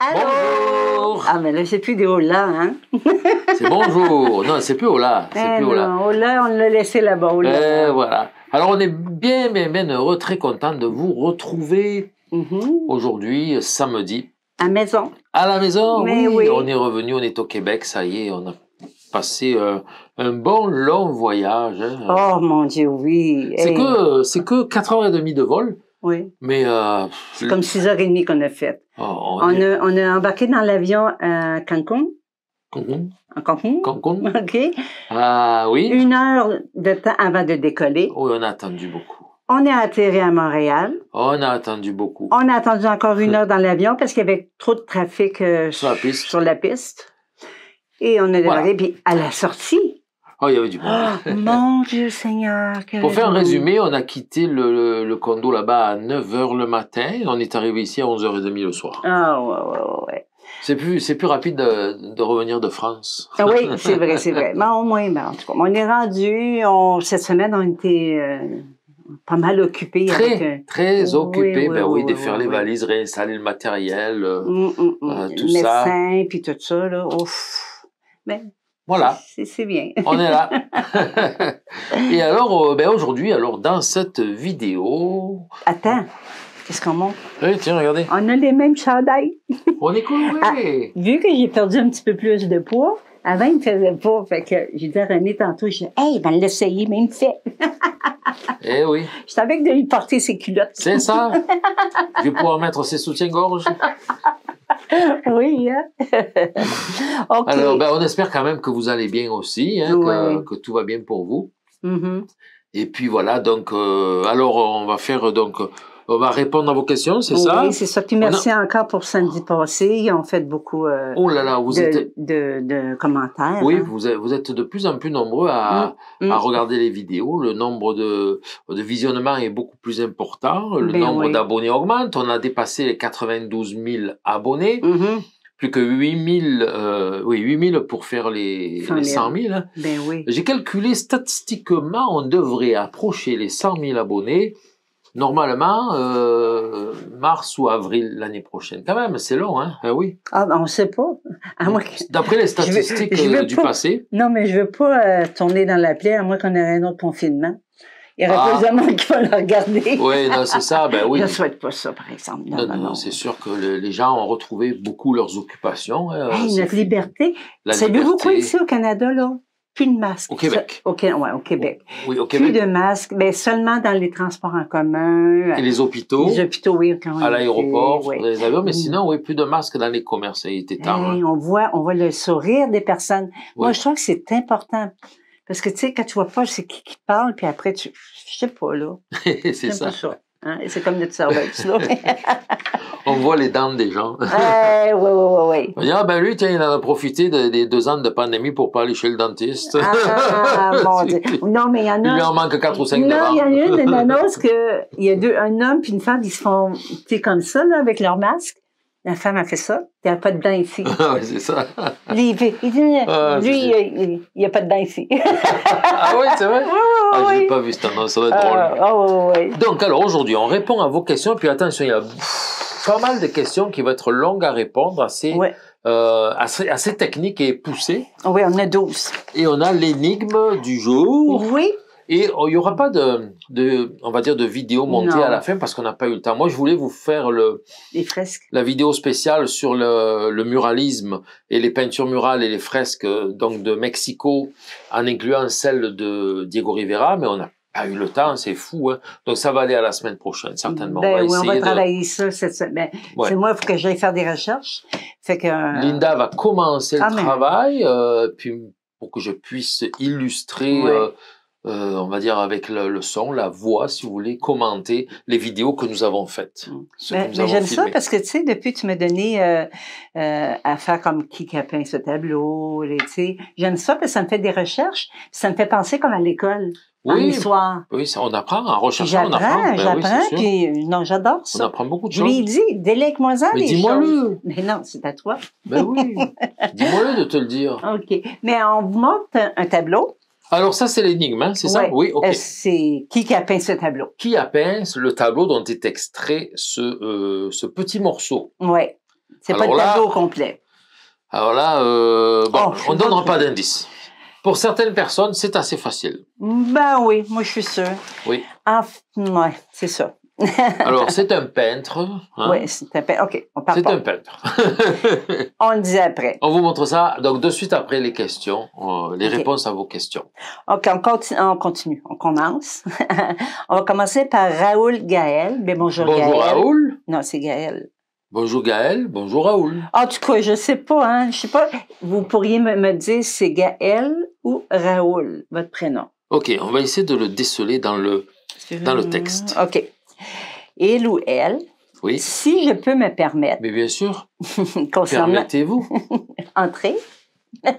Allô bonjour Ah, mais là, c'est plus des hola, hein? c'est bonjour. Non, c'est plus hola. C'est eh plus hola. hola, on l'a laissé là-bas, eh, voilà. Alors, on est bien, bien, bien heureux, très content de vous retrouver mm-hmm. aujourd'hui, samedi. À maison. À la maison, oui, oui. On est revenu, on est au Québec, ça y est, on a passé euh, un bon long voyage. Hein. Oh mon Dieu, oui. C'est eh. que c'est que 4 h 30 de vol. Euh, c'est comme 6h30 qu'on a fait. Ah, on, a, embarqué dans l'avion à Cancun. Cancun. Cancun. OK. Ah, oui. Une heure de temps avant de décoller. Oui, on a attendu beaucoup. On est atterri à Montréal. On a attendu beaucoup. On a attendu encore une heure dans l'avion parce qu'il y avait trop de trafic euh, sur, la piste. Et on a démarré. Puis à la sortie, Oh, il y avait du monde. Oh, mon Dieu Seigneur. Pour faire un résumé, on a quitté le, le, condo là-bas à 9h le matin et on est arrivé ici à 11h30 le soir. Ah, ouais, ouais, ouais. C'est plus, c'est plus rapide de, de, revenir de France. Ah oui, c'est vrai, c'est vrai. Mais au moins, ben, en tout cas, on est rendu, on, cette semaine, on était euh, pas mal occupés. Très, très occupés, oui, ben oui, défaire les valises, réinstaller le matériel, euh, mm, mm, mm. Euh, tout le médecin, ça. puis tout ça, là, ouf. Mais voilà. C'est bien. On est là. Et alors, euh, ben aujourd'hui, alors dans cette vidéo. Attends, qu'est-ce qu'on montre Oui, tiens, regardez. On a les mêmes chandails. On est cool ah, vu que j'ai perdu un petit peu plus de poids, avant, il me faisait pas. Fait que j'ai dit à René tantôt, je dis, hey, ben l'essayer, mais il me fait. eh oui. Je savais que de lui porter ses culottes. C'est ça. je vais pouvoir mettre ses soutiens-gorge. oui. Hein. Alors, ben, on espère quand même que vous allez bien aussi, hein, que, tout va bien pour vous. Mm-hmm. Et puis voilà, donc, euh, alors on va faire donc on va répondre à vos questions, c'est ça? Oui, c'est ça. merci encore pour samedi passé. On fait beaucoup euh, oh là là, vous de, êtes... de, commentaires. Oui, hein. vous, êtes, de plus en plus nombreux à, mm, mm. regarder les vidéos. Le nombre de, visionnements est beaucoup plus important. Le ben nombre d'abonnés augmente. On a dépassé les 92 000 abonnés. Mm-hmm. plus que 8000 000 euh, oui 8000 pour faire les, 100 000. Ben J'ai calculé statistiquement, on devrait approcher les 100 000 abonnés normalement, euh, mars ou avril l'année prochaine. Quand même, c'est long, hein ah oui. Ah, ben, on ne sait pas. D'après les statistiques euh, du passé. Non, mais je ne veux pas euh, tourner dans la plaie, à moins qu'on ait un autre confinement. Il y aurait ah. plus de monde qui va le regarder. Oui, c'est ça, ben oui. Je ne souhaite pas ça, par exemple. Non, non, c'est sûr que les gens ont retrouvé beaucoup leurs occupations. Hein, hey, notre liberté. Savez-vous quoi ici au Canada, là? plus de masques. Au Québec. Québec. Oui, au Québec. Plus de masques, mais seulement dans les transports en commun. Euh, Et les hôpitaux. Les hôpitaux, oui. Quand à l'aéroport, oui. les avions, mais mm. sinon, oui, plus de masques dans les commerces. Et tard, Oui, hein. on, voit, on voit le sourire des personnes. Moi, je trouve que c'est important. Parce que, tu sais, quand tu vois pas c'est qui qui parle, puis après, tu, je sais pas, là. c'est ça. Hein? C'est comme notre tu là. On voit les dents des gens. oui, oui, oui, oui. Ah, ben lui, tiens, il a profité des deux ans de pandémie pour pas aller chez le dentiste. Ah, mon Dieu. Non, mais il y en a. Il lui en manque quatre ou cinq Non, il y en a une, une annonce qu'il y a un homme et une femme, qui se font, tu comme ça, là, avec leur masque. La femme a fait ça, il n'y a pas de bain ici. Ah oui, c'est ça. Il dit, ah, lui, euh, il n'y a, pas de bain ici. ah oui, c'est vrai? Oui, oui, je n'ai pas vu ça. Non, ça va être drôle. Ah, oh, oui. Donc, alors, aujourd'hui, on répond à vos questions, puis attention, il y a pas mal de questions qui vont être longues à répondre, assez, euh, assez, assez techniques et poussées. Ah oui, on a 12. Et on a l'énigme du jour. Oui. Et oh, il n'y aura pas de de, on va dire, de vidéo montée à la fin parce qu'on n'a pas eu le temps. Moi, je voulais vous faire le, les fresques. la vidéo spéciale sur le, le, muralisme et les peintures murales et les fresques euh, donc de Mexico, en incluant celle de Diego Rivera, mais on n'a pas eu le temps, c'est fou. Hein. Donc, ça va aller à la semaine prochaine, certainement. Ben on va, oui, on va travailler ça cette semaine. Ben, c'est moi, il faut que j'aille faire des recherches. Fait que... Euh, Linda va commencer le ah, travail, euh, puis pour que je puisse illustrer... Euh, euh, on va dire avec le, son, la voix, si vous voulez, commenter les vidéos que nous avons faites. Mm. Ben, J'aime ça parce que, tu sais, depuis tu m'as donné euh, euh à faire comme qui, a peint ce tableau, tu sais, j'aime ça parce que ça me fait des recherches, ça me fait penser comme à l'école. Oui, soir. oui, on apprend en recherchant, on apprend. j'apprends, oui, puis non, j'adore ça. On apprend beaucoup de choses. Je lui dis, délègue-moi ça dis -moi Le. Mais non, c'est à toi. Ben oui, dis-moi-le de te le dire. OK, mais on vous montre un tableau alors ça, c'est l'énigme, hein, c'est ça Oui, ok. Euh, c'est qui qui a peint ce tableau Qui a peint le tableau dont est extrait ce, euh, petit morceau Oui, c'est pas le tableau complet. Alors là, euh, bon, oh, on ne donnera pas d'indice. Pour certaines personnes, c'est assez facile. Ben oui, moi je suis sûre. Oui. Ah, ouais, c'est ça. Alors, c'est un peintre. Hein. Oui, c'est un peintre. OK, on parle. C'est un peintre. on le dit après. On vous montre ça. Donc, de suite après les questions, euh, les réponses à vos questions. OK, on continue. On, continue. on commence. on va commencer par Raoul Gaël. Mais ben, bonjour, Gaël. Bonjour Raoul. Non, c'est Gaël. Bonjour Gaël, bonjour Raoul. En tout cas, je sais pas, hein. je sais pas. Vous pourriez me, me dire c'est Gaël ou Raoul, votre prénom. Ok, on va essayer de le déceler dans le dans le texte. Ok il ou elle, oui. si je peux me permettre. Mais bien sûr. Permettez-vous. Entrez.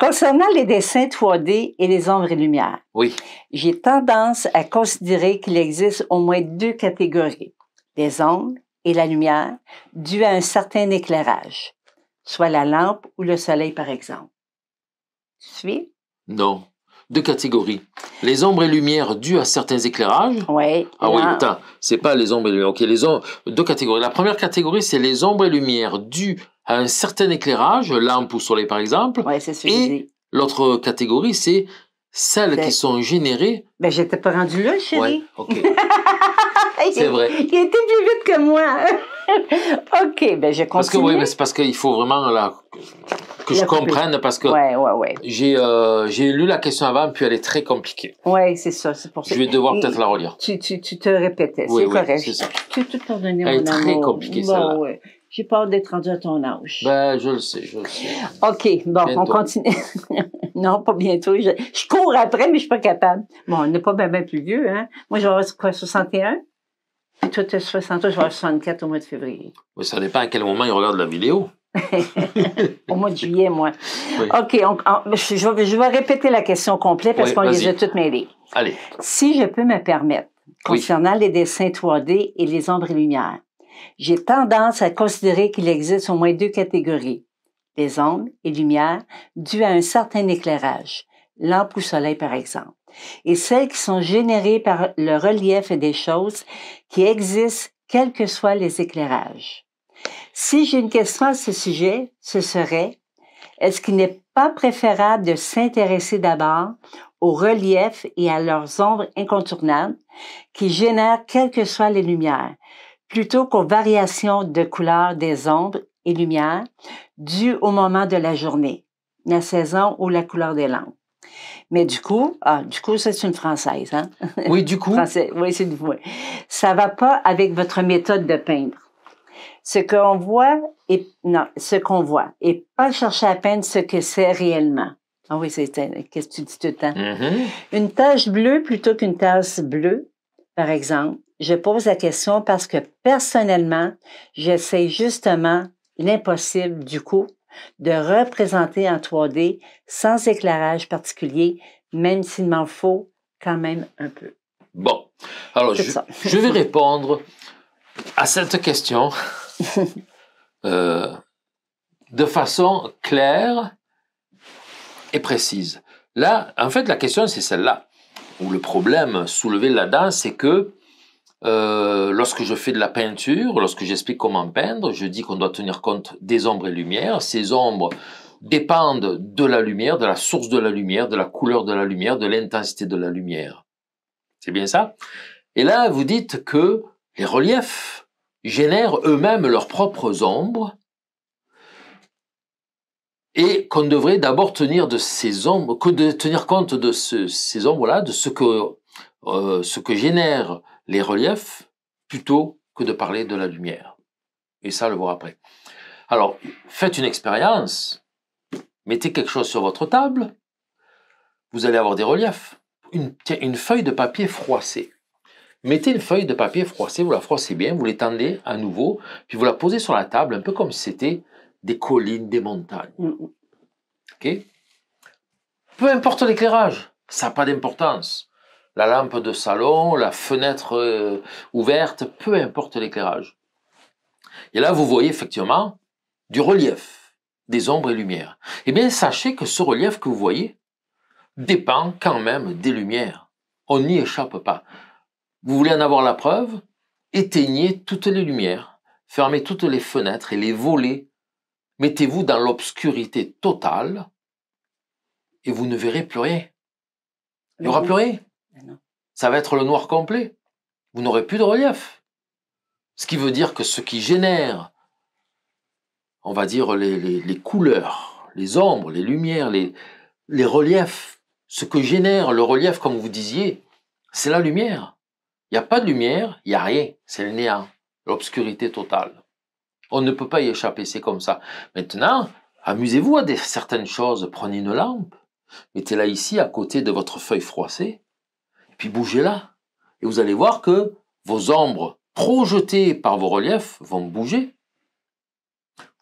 concernant les dessins 3D et les ombres et lumières. Oui. J'ai tendance à considérer qu'il existe au moins deux catégories les ombres et la lumière dues à un certain éclairage, soit la lampe ou le soleil par exemple. Tu suis? Non deux catégories. Les ombres et lumières dues à certains éclairages. Oui. ah oui. attends. c'est pas les ombres et lumières. Ok, les ombres, deux catégories. La première catégorie, c'est les ombres et lumières dues à un certain éclairage, lampe ou soleil par exemple. Oui, c'est Et l'autre catégorie, c'est celles qui sont générées. Ben, j'étais pas rendu là, chérie. Oui. OK. c'est vrai. Il était plus vite que moi. OK, ben je continue. Parce que oui, mais c'est parce qu'il faut vraiment la que je comprenne parce que ouais, euh, j'ai lu la question avant, puis elle est très compliquée. Oui, c'est ça, c'est pour ça. Je vais devoir peut-être la relire. Tu, tu, tu te répétais, c'est c'est oui, correct. c'est ça. Tu tout pardonné, Elle est très compliquée, celle-là. Bon, ouais. J'ai peur d'être rendu à ton âge. Ben, je le sais, je le sais. OK, bon, on continue. non, pas bientôt. Je, je, cours après, mais je suis pas capable. Bon, on n'est pas même plus vieux, hein. Moi, je vais avoir quoi, 61? puis toi, tu as 60 je vais avoir 64 au mois de février. Oui, ça dépend à quel moment ils regardent la vidéo. Au mois de juillet, moi. OK, je, vais répéter la question complète parce qu'on les a toutes mêlées. Allez. Si je peux me permettre, concernant les dessins 3D et les ombres et lumières, j'ai tendance à considérer qu'il existe au moins deux catégories, les ombres et lumières dues à un certain éclairage, lampe ou soleil par exemple, et celles qui sont générées par le relief des choses qui existent quels que soient les éclairages. Si j'ai une question à ce sujet, ce serait, est-ce qu'il n'est pas préférable de s'intéresser d'abord aux reliefs et à leurs ombres incontournables qui génèrent quelles que soient les lumières, plutôt qu'aux variations de couleur des ombres et lumières dues au moment de la journée, la saison ou la couleur des lampes? Mais du coup, ah, du coup, c'est une française, hein? Oui, du coup. oui, c'est du Ça va pas avec votre méthode de peindre ce qu'on voit et non, ce qu'on voit et pas chercher à peindre ce que c'est réellement. Ah oui, c'est qu'est-ce que tu dis tout le temps. Mm-hmm. Une tache bleue plutôt qu'une tache bleue, par exemple. Je pose la question parce que personnellement, j'essaie justement l'impossible du coup de représenter en 3D sans éclairage particulier, même s'il m'en faut quand même un peu. Bon, alors je vais répondre à cette question Euh, de façon claire et précise. Là, en fait, la question, c'est celle-là, Ou le problème soulevé là-dedans, c'est que euh, lorsque je fais de la peinture, lorsque j'explique comment peindre, je dis qu'on doit tenir compte des ombres et lumières. Ces ombres dépendent de la lumière, de la source de la lumière, de la couleur de la lumière, de l'intensité de la lumière. C'est bien ça Et là, vous dites que les reliefs génèrent eux-mêmes leurs propres ombres et qu'on devrait d'abord tenir de ces ombres, que de tenir compte de ces ombres-là, de ce que, euh, ce que génèrent les reliefs, plutôt que de parler de la lumière. Et ça, le voir après. Alors, faites une expérience, mettez quelque chose sur votre table, vous allez avoir des reliefs. une feuille de papier froissée. Mettez une feuille de papier froissée, vous la froissez bien, vous l'étendez à nouveau, puis vous la posez sur la table, un peu comme si c'était des collines, des montagnes. Mm, mm. Ok Peu importe l'éclairage, ça n'a pas d'importance. La lampe de salon, la fenêtre euh, ouverte, peu importe l'éclairage. Et là, vous voyez effectivement du relief, des ombres et lumières. Eh bien, sachez que ce relief que vous voyez dépend quand même des lumières. On n'y échappe pas. Vous voulez en avoir la preuve Éteignez toutes les lumières, fermez toutes les fenêtres et les volets, mettez-vous dans l'obscurité totale et vous ne verrez plus rien. Il n'y aura plus rien. Ça va être le noir complet. Vous n'aurez plus de relief. Ce qui veut dire que ce qui génère, on va dire, les, couleurs, les ombres, les lumières, les, les reliefs, ce que génère le relief, comme vous disiez, c'est la lumière. Il n'y a pas de lumière, il n'y a rien. C'est le néant, l'obscurité totale. On ne peut pas y échapper, c'est comme ça. Maintenant, amusez-vous à certaines choses. Prenez une lampe, mettez-la ici à côté de votre feuille froissée, puis bougez-la. Et vous allez voir que vos ombres projetées par vos reliefs vont bouger.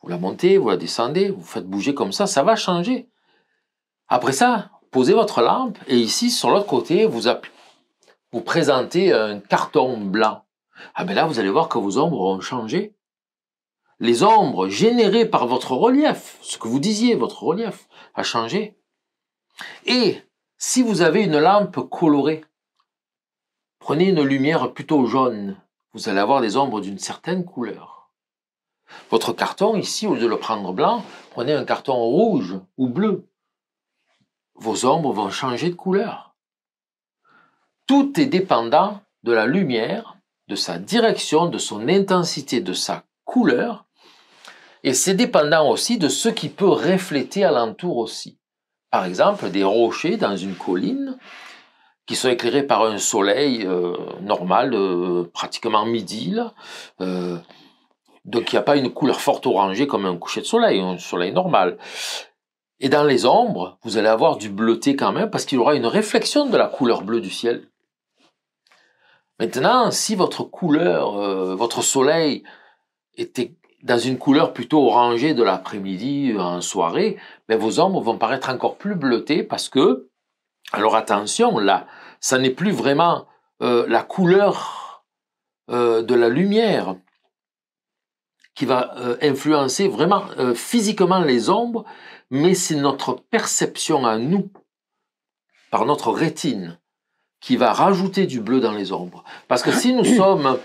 Vous la montez, vous la descendez, vous faites bouger comme ça, ça va changer. Après ça, posez votre lampe et ici, sur l'autre côté, vous appuyez vous présentez un carton blanc, ah ben là, vous allez voir que vos ombres ont changé. Les ombres générées par votre relief, ce que vous disiez, votre relief a changé. Et si vous avez une lampe colorée, prenez une lumière plutôt jaune, vous allez avoir des ombres d'une certaine couleur. Votre carton, ici, au lieu de le prendre blanc, prenez un carton rouge ou bleu. Vos ombres vont changer de couleur. Tout est dépendant de la lumière, de sa direction, de son intensité, de sa couleur. Et c'est dépendant aussi de ce qui peut refléter alentour aussi. Par exemple, des rochers dans une colline qui sont éclairés par un soleil euh, normal, euh, pratiquement midi. Euh, donc il n'y a pas une couleur forte orangée comme un coucher de soleil, un soleil normal. Et dans les ombres, vous allez avoir du bleuté quand même, parce qu'il y aura une réflexion de la couleur bleue du ciel. Maintenant, si votre couleur, euh, votre soleil était dans une couleur plutôt orangée de l'après-midi euh, en soirée, ben, vos ombres vont paraître encore plus bleutées parce que, alors attention, là, ça n'est plus vraiment euh, la couleur de la lumière qui va influencer vraiment physiquement les ombres, mais c'est notre perception à nous, par notre rétine qui va rajouter du bleu dans les ombres. Parce que si nous sommes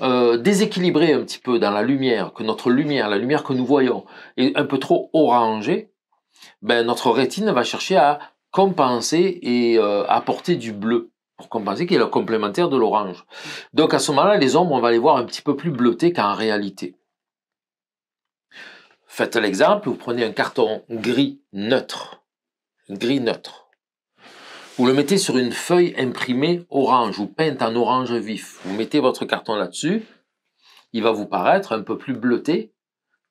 euh, déséquilibrés un petit peu dans la lumière, que notre lumière, la lumière que nous voyons, est un peu trop orangée, ben, notre rétine va chercher à compenser et euh, apporter du bleu pour compenser qui est le complémentaire de l'orange. Donc à ce moment-là, les ombres, on va les voir un petit peu plus bleutées qu'en réalité. Faites l'exemple, vous prenez un carton gris neutre, gris neutre. Vous le mettez sur une feuille imprimée orange ou peinte en orange vif. Vous mettez votre carton là-dessus. Il va vous paraître un peu plus bleuté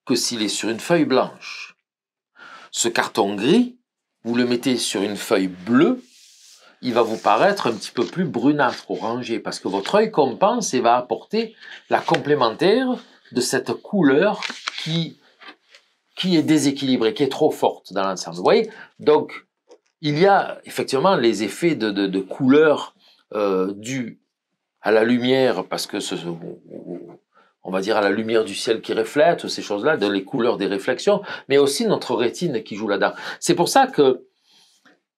que s'il est sur une feuille blanche. Ce carton gris, vous le mettez sur une feuille bleue. Il va vous paraître un petit peu plus brunâtre, orangé, parce que votre œil compense et va apporter la complémentaire de cette couleur qui, qui est déséquilibrée, qui est trop forte dans l'ensemble. Vous voyez Donc, il y a effectivement les effets de, de, couleur euh, dus à la lumière, parce que ce, on va dire à la lumière du ciel qui reflète, ces choses-là, de les couleurs des réflexions, mais aussi notre rétine qui joue là-dedans. C'est pour ça que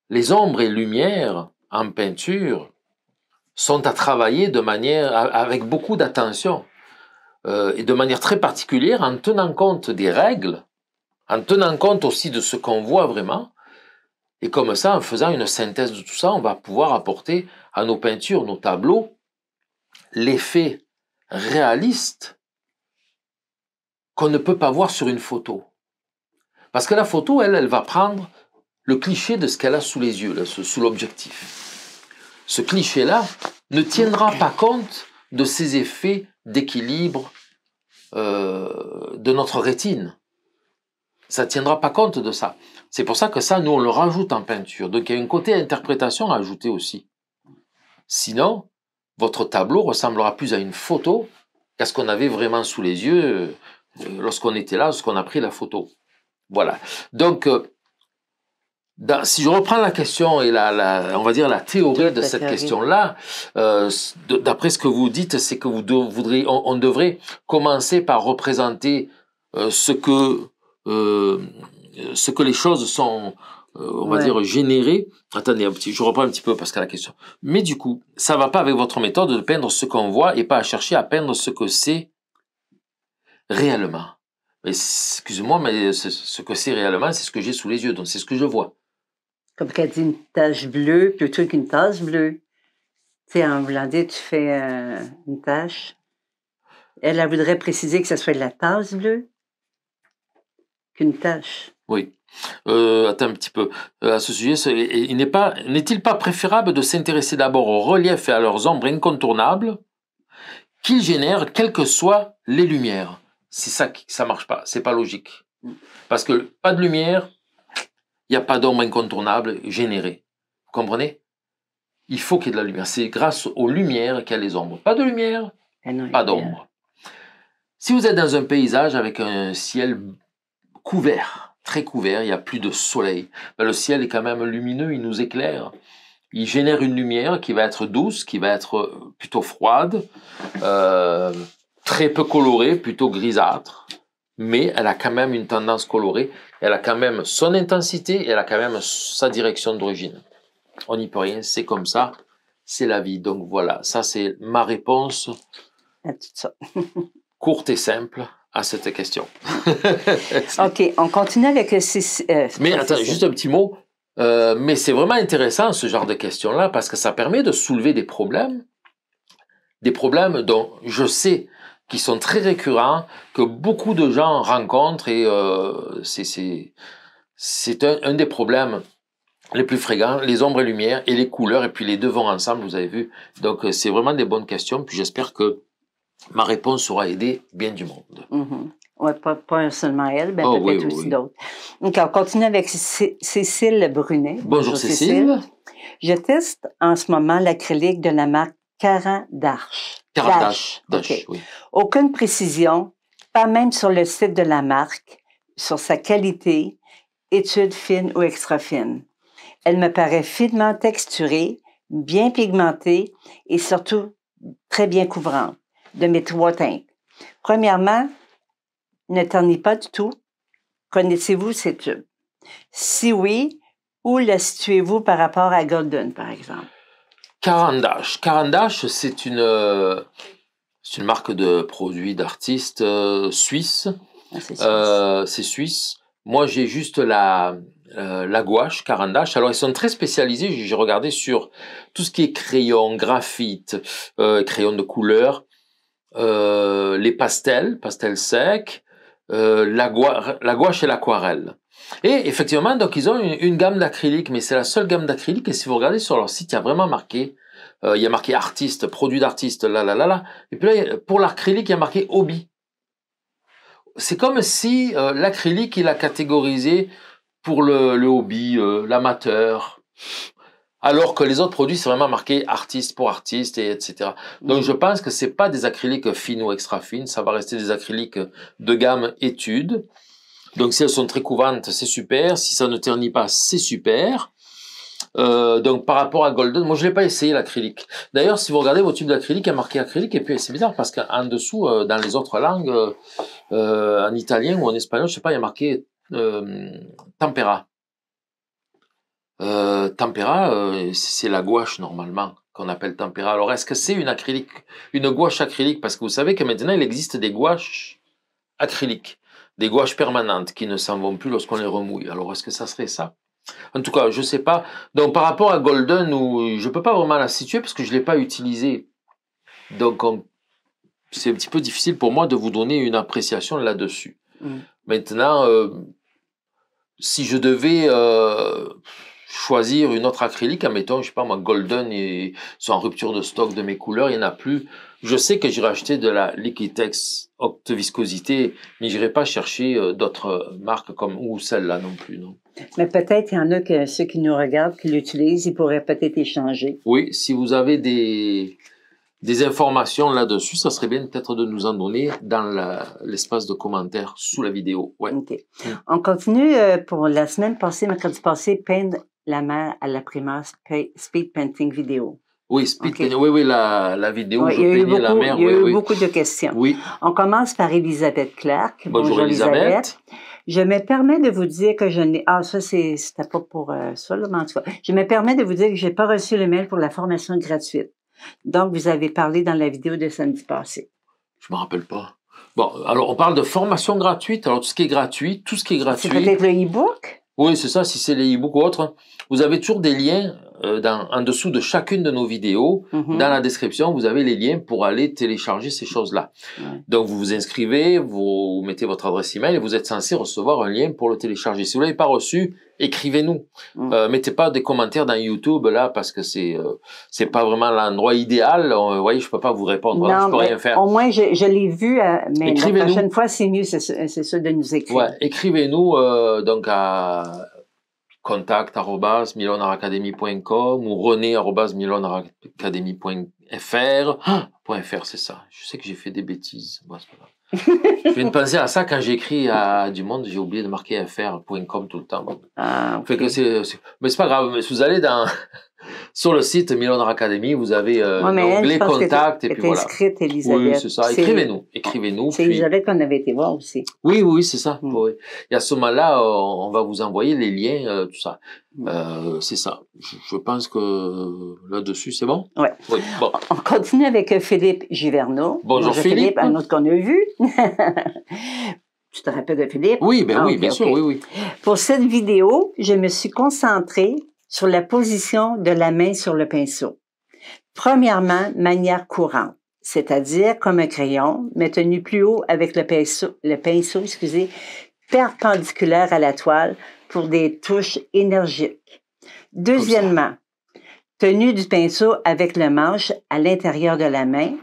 les ombres et lumières en peinture sont à travailler de manière, avec beaucoup d'attention, euh, et de manière très particulière, en tenant compte des règles, en tenant compte aussi de ce qu'on voit vraiment, et comme ça, en faisant une synthèse de tout ça, on va pouvoir apporter à nos peintures, nos tableaux, l'effet réaliste qu'on ne peut pas voir sur une photo. Parce que la photo, elle, elle va prendre le cliché de ce qu'elle a sous les yeux, sous l'objectif. Ce cliché-là ne tiendra pas compte de ces effets d'équilibre euh, de notre rétine. Ça ne tiendra pas compte de ça. C'est pour ça que ça, nous, on le rajoute en peinture. Donc il y a un côté interprétation à ajouter aussi. Sinon, votre tableau ressemblera plus à une photo qu'à ce qu'on avait vraiment sous les yeux euh, lorsqu'on était là, lorsqu'on a pris la photo. Voilà. Donc, euh, si je reprends la question et la, on va dire la théorie de cette question-là, euh, d'après ce que vous dites, c'est que vous voudriez, on, devrait commencer par représenter ce que euh, ce que les choses sont, euh, on va dire, générées. Attendez un petit, je reprends un petit peu parce qu'à la question. Mais du coup, ça va pas avec votre méthode de peindre ce qu'on voit et pas à chercher à peindre ce que c'est réellement. Excuse-moi, mais ce que c'est réellement, c'est ce que j'ai sous les yeux, donc c'est ce que je vois. Comme quand dit une tache bleue truc une tache bleue. Tu sais, en blindé, tu fais euh, une tache. Elle, elle voudrait préciser que ce soit de la tache bleue qu'une tache. Oui. Euh, attends un petit peu. Euh, à ce sujet, n'est il pas préférable de s'intéresser d'abord aux reliefs et à leurs ombres incontournables qu'ils génèrent, quelles que soient les lumières C'est ça qui ça marche pas. C'est pas logique. Parce que pas de lumière, il n'y a pas d'ombre incontournable générée. Vous comprenez Il faut qu'il y ait de la lumière. C'est grâce aux lumières qu'il y a les ombres. Pas de lumière, eh pas d'ombre. Si vous êtes dans un paysage avec un ciel couvert, très couvert, il n'y a plus de soleil. Bah, le ciel est quand même lumineux, il nous éclaire. Il génère une lumière qui va être douce, qui va être euh, plutôt froide, euh, très peu colorée, plutôt grisâtre, mais elle a quand même une tendance colorée, elle a quand même son intensité, elle a quand même sa direction d'origine. On n'y peut rien, c'est comme ça, c'est la vie. Donc voilà, ça c'est ma réponse. courte et simple à cette question. OK, on continue avec ces euh, mais attends, juste un petit mot. Euh, mais c'est vraiment intéressant ce genre de questions-là parce que ça permet de soulever des problèmes, des problèmes dont je sais qu'ils sont très récurrents, que beaucoup de gens rencontrent et euh, c'est un, un des problèmes les plus fréquents, les ombres et lumières et les couleurs et puis les deux vont ensemble, vous avez vu. Donc c'est vraiment des bonnes questions. Puis j'espère que ma réponse aura aidé bien du monde. Mm-hmm. pas, seulement elle, mais ben ah peut-être aussi d'autres. Donc, on continue avec Cécile Brunet. Bonjour, Cécile. Je teste en ce moment l'acrylique de la marque Caran d'Arche. Caran d'Arche, oui. Aucune précision, pas même sur le site de la marque, sur sa qualité, étude fine ou extra fine. Elle me paraît finement texturée, bien pigmentée et surtout très bien couvrante de mes trois teintes. Premièrement, ne pas du tout. Connaissez-vous ces tubes? Si oui, où la situez-vous par rapport à Golden, par exemple? Carandache. Carandache, c'est une, euh, une marque de produits d'artistes euh, ah, suisse. Euh, c'est suisse. Moi, j'ai juste la, la gouache, Carandache. Alors, ils sont très spécialisés. J'ai regardé sur tout ce qui est crayon, graphite, crayon de couleur. Euh, les pastels, pastels secs, euh, la, gouache et l'aquarelle. Et effectivement, donc ils ont une, gamme d'acrylique, mais c'est la seule gamme d'acrylique. Et si vous regardez sur leur site, il y a vraiment marqué, euh, il y a marqué artiste, produit d'artiste, là, là, là, là. Et puis là, pour l'acrylique, il y a marqué hobby. C'est comme si l'acrylique, il a catégorisé pour le hobby, l'amateur, alors que les autres produits, c'est vraiment marqué artiste pour artiste, et etc. Donc, je pense que c'est pas des acryliques fines ou extra fines. Ça va rester des acryliques de gamme étude. Donc, si elles sont très couvantes, c'est super. Si ça ne ternit pas, c'est super. Euh, donc par rapport à Golden, moi je l'ai pas essayé l'acrylique. D'ailleurs, si vous regardez vos tube d'acrylique, il y a marqué acrylique et puis c'est bizarre parce qu'en dessous, euh, dans les autres langues, euh, en italien ou en espagnol, je sais pas, il y a marqué tempera. Euh, tempéra tempera, euh, c'est la gouache normalement qu'on appelle tempéra. Alors est-ce que c'est une acrylique, une gouache acrylique Parce que vous savez que maintenant il existe des gouaches acryliques, des gouaches permanentes qui ne s'en vont plus lorsqu'on les remouille. Alors est-ce que ça serait ça En tout cas, je ne sais pas. Donc par rapport à Golden, où je ne peux pas vraiment la situer parce que je ne l'ai pas utilisée. Donc c'est un petit peu difficile pour moi de vous donner une appréciation là-dessus. Mmh. Maintenant, euh, si je devais choisir une autre acrylique, admettons, je sais pas moi, Golden, ils sont en rupture de stock de mes couleurs, il n'y en a plus. Je sais que j'irai acheter de la Liquitex Octe Viscosité, mais j'irai pas chercher euh, d'autres euh, marques comme ou celle-là non plus, non. Mais peut-être il y en a que ceux qui nous regardent, qui l'utilisent, ils pourraient peut-être échanger. Oui, si vous avez des, des informations là-dessus, ça serait bien peut-être de nous en donner dans l'espace de commentaires sous la vidéo. OK. On continue euh, pour la semaine passée, mercredi passé, peindre la mère à la primaire speed painting vidéo. Oui, speed oui, oui, la, la vidéo, où je peignais beaucoup, la Il y a eu beaucoup de questions. Oui. On commence par Elisabeth Clark. Bonjour, Elisabeth. Je me permets de vous dire que je n'ai... Ah, ça, c'était pas pour euh, ça, là, mais en tout cas. Je me permets de vous dire que j'ai pas reçu le mail pour la formation gratuite. Donc, vous avez parlé dans la vidéo de samedi passé. Je me rappelle pas. Bon, alors, on parle de formation gratuite. Alors, tout ce qui est gratuit, tout ce qui est gratuit... C'est peut-être le e-book oui, c'est ça, si c'est les ebooks ou autres. Vous avez toujours des liens euh, en dessous de chacune de nos vidéos. Mhm. Dans la description, vous avez les liens pour aller télécharger ces choses-là. Donc, vous vous inscrivez, vous mettez votre adresse email et vous êtes censé recevoir un lien pour le télécharger. Si vous ne l'avez pas reçu, écrivez-nous. Mm. Euh, mettez pas des commentaires dans YouTube là parce que c'est euh, c'est pas vraiment l'endroit idéal. Euh, vous voyez, je peux pas vous répondre, hein. non, je peux rien faire. Au moins, je, je l'ai vu, mais la prochaine fois, c'est mieux, c'est sûr, de nous écrire. Ouais, écrivez-nous donc à contact.milonaracademy.com ou rené.milonaracademy.fr. .fr, c'est ça. Je sais que j'ai fait des bêtises. je viens de penser à ça quand j'écris à du monde, j'ai oublié de marquer fr.com tout le temps. Ah, fait mais c'est pas grave, mais vous allez dans, sur le site Milon Academy, vous avez euh, contacts et puis voilà. inscrite, Elisabeth. Oui, c'est ça. Écrivez-nous, écrivez-nous. C'est Elisabeth qu'on avait été voir aussi. Oui, oui, c'est ça. Hmm. Oui. Et à ce moment-là, euh, on va vous envoyer les liens, euh, tout ça. Hmm. Euh, c'est ça. Je, pense que là-dessus, c'est bon. Ouais. Oui. Bon. On continue avec euh, Philippe Giverneau. Bonjour, Philippe. Un autre qu'on a vu. Tu te rappelles de Philippe? Oui, ben ah, oui, bien sûr, oui, oui. Pour cette vidéo, je me suis concentrée sur la position de la main sur le pinceau. Premièrement, manière courante, c'est-à-dire comme un crayon, mais tenu plus haut avec le pinceau, le pinceau excusez, perpendiculaire à la toile pour des touches énergiques. Deuxièmement, tenue du pinceau avec le manche à l'intérieur de la main,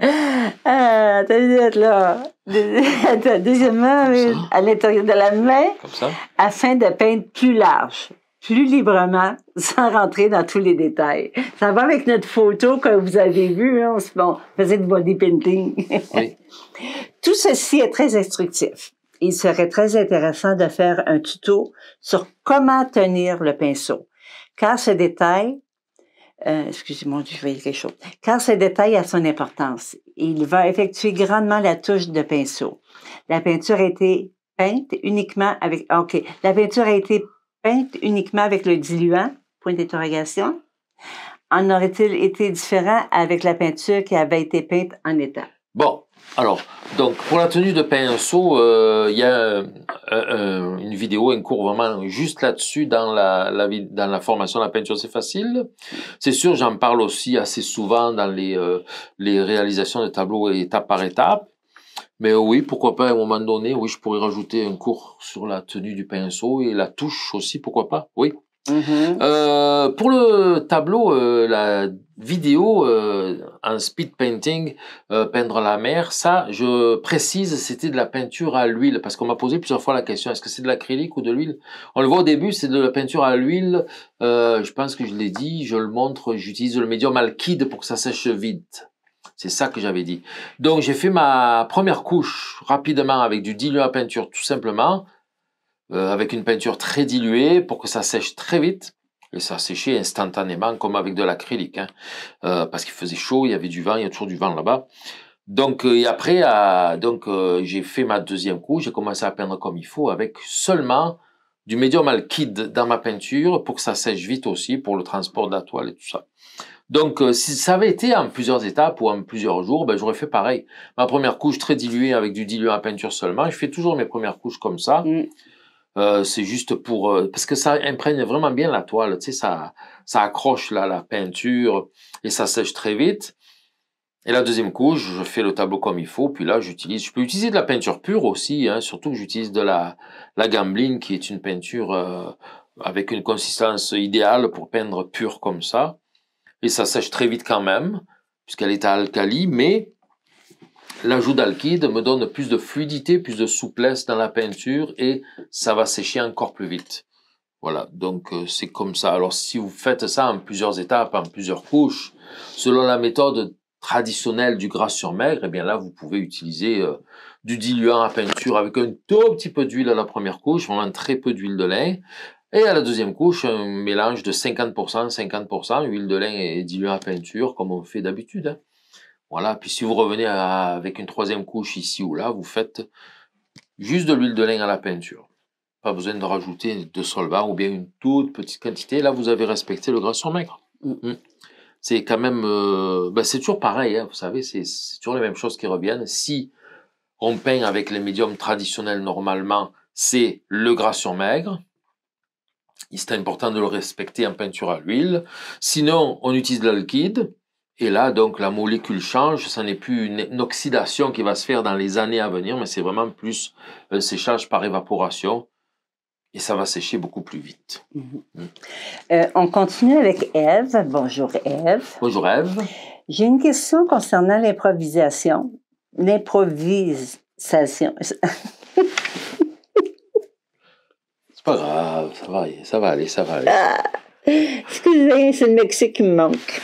ah, t'as là. Deuxièmement, à l'intérieur de la main, Comme ça. afin de peindre plus large, plus librement, sans rentrer dans tous les détails. Ça va avec notre photo que vous avez vue, hein, on, faisait du body painting. Oui. Tout ceci est très instructif. Il serait très intéressant de faire un tuto sur comment tenir le pinceau, car ce détail euh, excusez-moi, je voyais quelque chose. Car ce détail a son importance. Il va effectuer grandement la touche de pinceau. La peinture a été peinte uniquement avec. Ah, OK. La peinture a été peinte uniquement avec le diluant. Point d'interrogation. En aurait-il été différent avec la peinture qui avait été peinte en état? Bon, alors, donc pour la tenue de pinceau, euh, il y a une vidéo, un cours vraiment juste là-dessus dans la, la, dans la formation La peinture c'est facile. C'est sûr, j'en parle aussi assez souvent dans les, euh, les réalisations de tableaux étape par étape. Mais oui, pourquoi pas à un moment donné, oui, je pourrais rajouter un cours sur la tenue du pinceau et la touche aussi, pourquoi pas, oui. Mm-hmm. Euh, pour le tableau, euh, la vidéo, euh, un speed painting, peindre la mer, ça, je précise, c'était de la peinture à l'huile, parce qu'on m'a posé plusieurs fois la question, est-ce que c'est de l'acrylique ou de l'huile On le voit au début, c'est de la peinture à l'huile, je pense que je l'ai dit, je le montre, j'utilise le médium alkyde pour que ça sèche vite. C'est ça que j'avais dit. Donc j'ai fait ma première couche rapidement avec du diluant à peinture tout simplement. Euh, avec une peinture très diluée pour que ça sèche très vite. Et ça séchait instantanément, comme avec de l'acrylique, hein. euh, parce qu'il faisait chaud, il y avait du vent, il y a toujours du vent là-bas. Donc, euh, et après, donc j'ai fait ma deuxième couche, j'ai commencé à peindre comme il faut, avec seulement du médium alkyde dans ma peinture, pour que ça sèche vite aussi, pour le transport de la toile et tout ça. Donc, si ça avait été en plusieurs étapes ou en plusieurs jours, ben, j'aurais fait pareil. Ma première couche très diluée avec du diluant à peinture seulement. Je fais toujours mes premières couches comme ça. Mm. Euh, c'est juste pour euh, parce que ça imprègne vraiment bien la toile, tu sais, ça ça accroche là la peinture et ça sèche très vite. Et la deuxième couche, je fais le tableau comme il faut, puis là j'utilise, je peux utiliser de la peinture pure aussi, hein, surtout que j'utilise de la la gambline qui est une peinture euh, avec une consistance idéale pour peindre pur comme ça. Et ça sèche très vite quand même puisqu'elle est à alcali, mais L'ajout d'alkyde me donne plus de fluidité, plus de souplesse dans la peinture et ça va sécher encore plus vite. Voilà, donc euh, c'est comme ça. Alors si vous faites ça en plusieurs étapes, en plusieurs couches, selon la méthode traditionnelle du gras sur maigre, eh bien là vous pouvez utiliser euh, du diluant à peinture avec un tout petit peu d'huile à la première couche, vraiment très peu d'huile de lin. Et à la deuxième couche, un mélange de 50%, 50% huile de lin et diluant à peinture, comme on fait d'habitude. Hein. Voilà, puis si vous revenez avec une troisième couche ici ou là, vous faites juste de l'huile de lin à la peinture. Pas besoin de rajouter de solvant ou bien une toute petite quantité. Là, vous avez respecté le gras sur maigre. Mm, mm. C'est quand même... Euh, ben, c'est toujours pareil, hein, vous savez, c'est toujours les mêmes choses qui reviennent. Si on peint avec les médiums traditionnels normalement, c'est le gras sur maigre. C'est important de le respecter en peinture à l'huile. Sinon, on utilise de l'alkyde. Et là, donc, la molécule change. Ce n'est plus une, oxydation qui va se faire dans les années à venir, mais c'est vraiment plus un séchage par évaporation. Et ça va sécher beaucoup plus vite. Mm-hmm. Mm. Euh, on continue avec Eve. Bonjour Eve. Bonjour Eve. J'ai une question concernant l'improvisation. L'improvisation. c'est pas grave, ça va, ça va aller, ça va aller. Ah! excusez, c'est le Mexique qui me manque.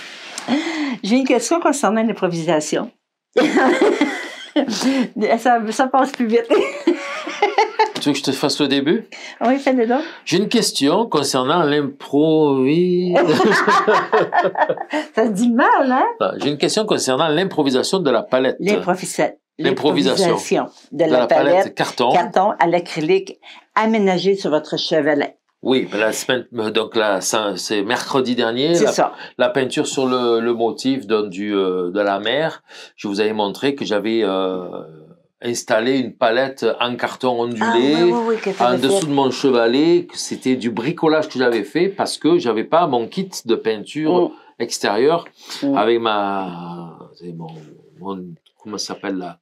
J'ai une question concernant l'improvisation. ça, passe plus vite. tu veux que je te fasse le début? Oui, fais-le donc. J'ai une question concernant l'improvisation. ça dit mal, hein? Ah, j'ai une question concernant l'improvisation de la palette. L'improvisation. L'improvisation de, la, palette, carton. Carton à l'acrylique aménagé sur votre chevalet. Oui, la semaine, euh, donc là, c'est mercredi dernier. C'est ça. La peinture sur le, le motif de, du, euh, de la mer. Je vous avais montré que j'avais euh, installé une palette en carton ondulé ah, en dessous de mon chevalet. C'était du bricolage que j'avais fait parce que j'avais pas mon kit de peinture oh. extérieure oh. avec ma mon, mon comment s'appelle là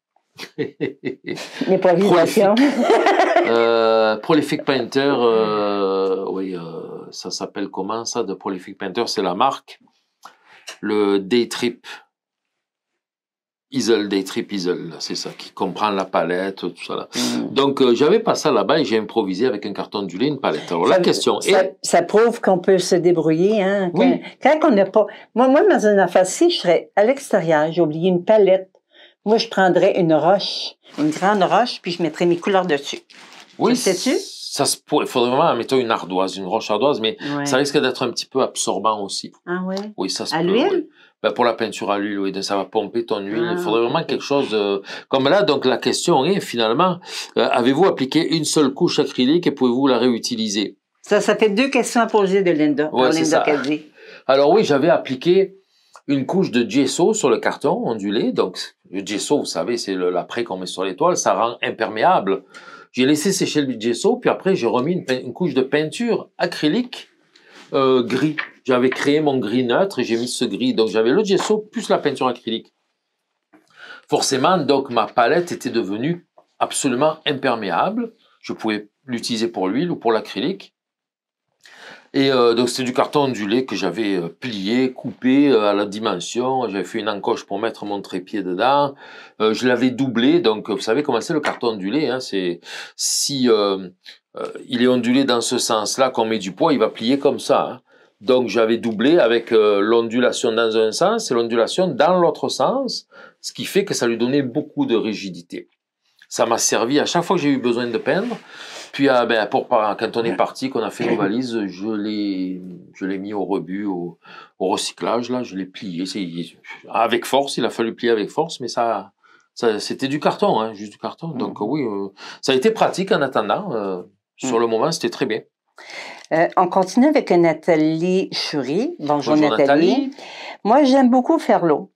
L'improvisation. euh, Prolific Painter, euh, oui, euh, ça s'appelle comment ça de Prolific Painter C'est la marque. Le Day Trip. Isle Day Trip c'est ça, qui comprend la palette, tout ça. Mm. Donc, euh, j'avais pas ça là-bas et j'ai improvisé avec un carton du lait, une palette. Alors, la question ça, est... Ça prouve qu'on peut se débrouiller. Hein, quand, oui. on n'a pas... Moi, moi, dans une affaire, si je serais à l'extérieur, j'ai oublié une palette, moi, je prendrais une roche, une grande roche, puis je mettrais mes couleurs dessus. Oui. Sais-tu? Ça se pourrait. Il faudrait vraiment, mettons, une ardoise, une roche ardoise, mais ça risque d'être un petit peu absorbant aussi. Ah ouais? Oui, ça se À l'huile? Ben, pour la peinture à l'huile, oui, ça va pomper ton huile. Il ah, faudrait vraiment quelque chose de... Euh, comme là. Donc la question est finalement, euh, avez-vous appliqué une seule couche acrylique et pouvez-vous la réutiliser Ça, ça fait deux questions à poser de Linda. Ouais, ça. Alors oui, j'avais appliqué une couche de gesso sur le carton ondulé. Donc, le gesso, vous savez, c'est l'après qu'on met sur l'étoile, ça rend imperméable. J'ai laissé sécher le gesso, puis après, j'ai remis une, couche de peinture acrylique euh, gris. J'avais créé mon gris neutre et j'ai mis ce gris. Donc, j'avais le gesso plus la peinture acrylique. Forcément, donc, ma palette était devenue absolument imperméable. Je pouvais l'utiliser pour l'huile ou pour l'acrylique. Et euh, donc c'était du carton ondulé que j'avais euh, plié, coupé euh, à la dimension. J'avais fait une encoche pour mettre mon trépied dedans. je l'avais doublé, donc vous savez comment c'est le carton ondulé. Hein, c'est si il est ondulé dans ce sens-là, qu'on met du poids, il va plier comme ça. Hein. Donc j'avais doublé avec l'ondulation dans un sens et l'ondulation dans l'autre sens, ce qui fait que ça lui donnait beaucoup de rigidité. Ça m'a servi à chaque fois que j'ai eu besoin de peindre. Puis euh, ben, pour, quand on est parti, qu'on a fait nos valises, je l'ai, je l'ai mis au rebut, au, recyclage, là, je l'ai plié. avec force, il a fallu plier avec force, mais ça, c'était du carton, hein, juste du carton. Donc mhm. oui, euh, ça a été pratique en attendant. Euh, sur mhm. le moment, c'était très bien. on continue avec Nathalie Chury. Bonjour, Nathalie. Moi, j'aime beaucoup faire l'eau,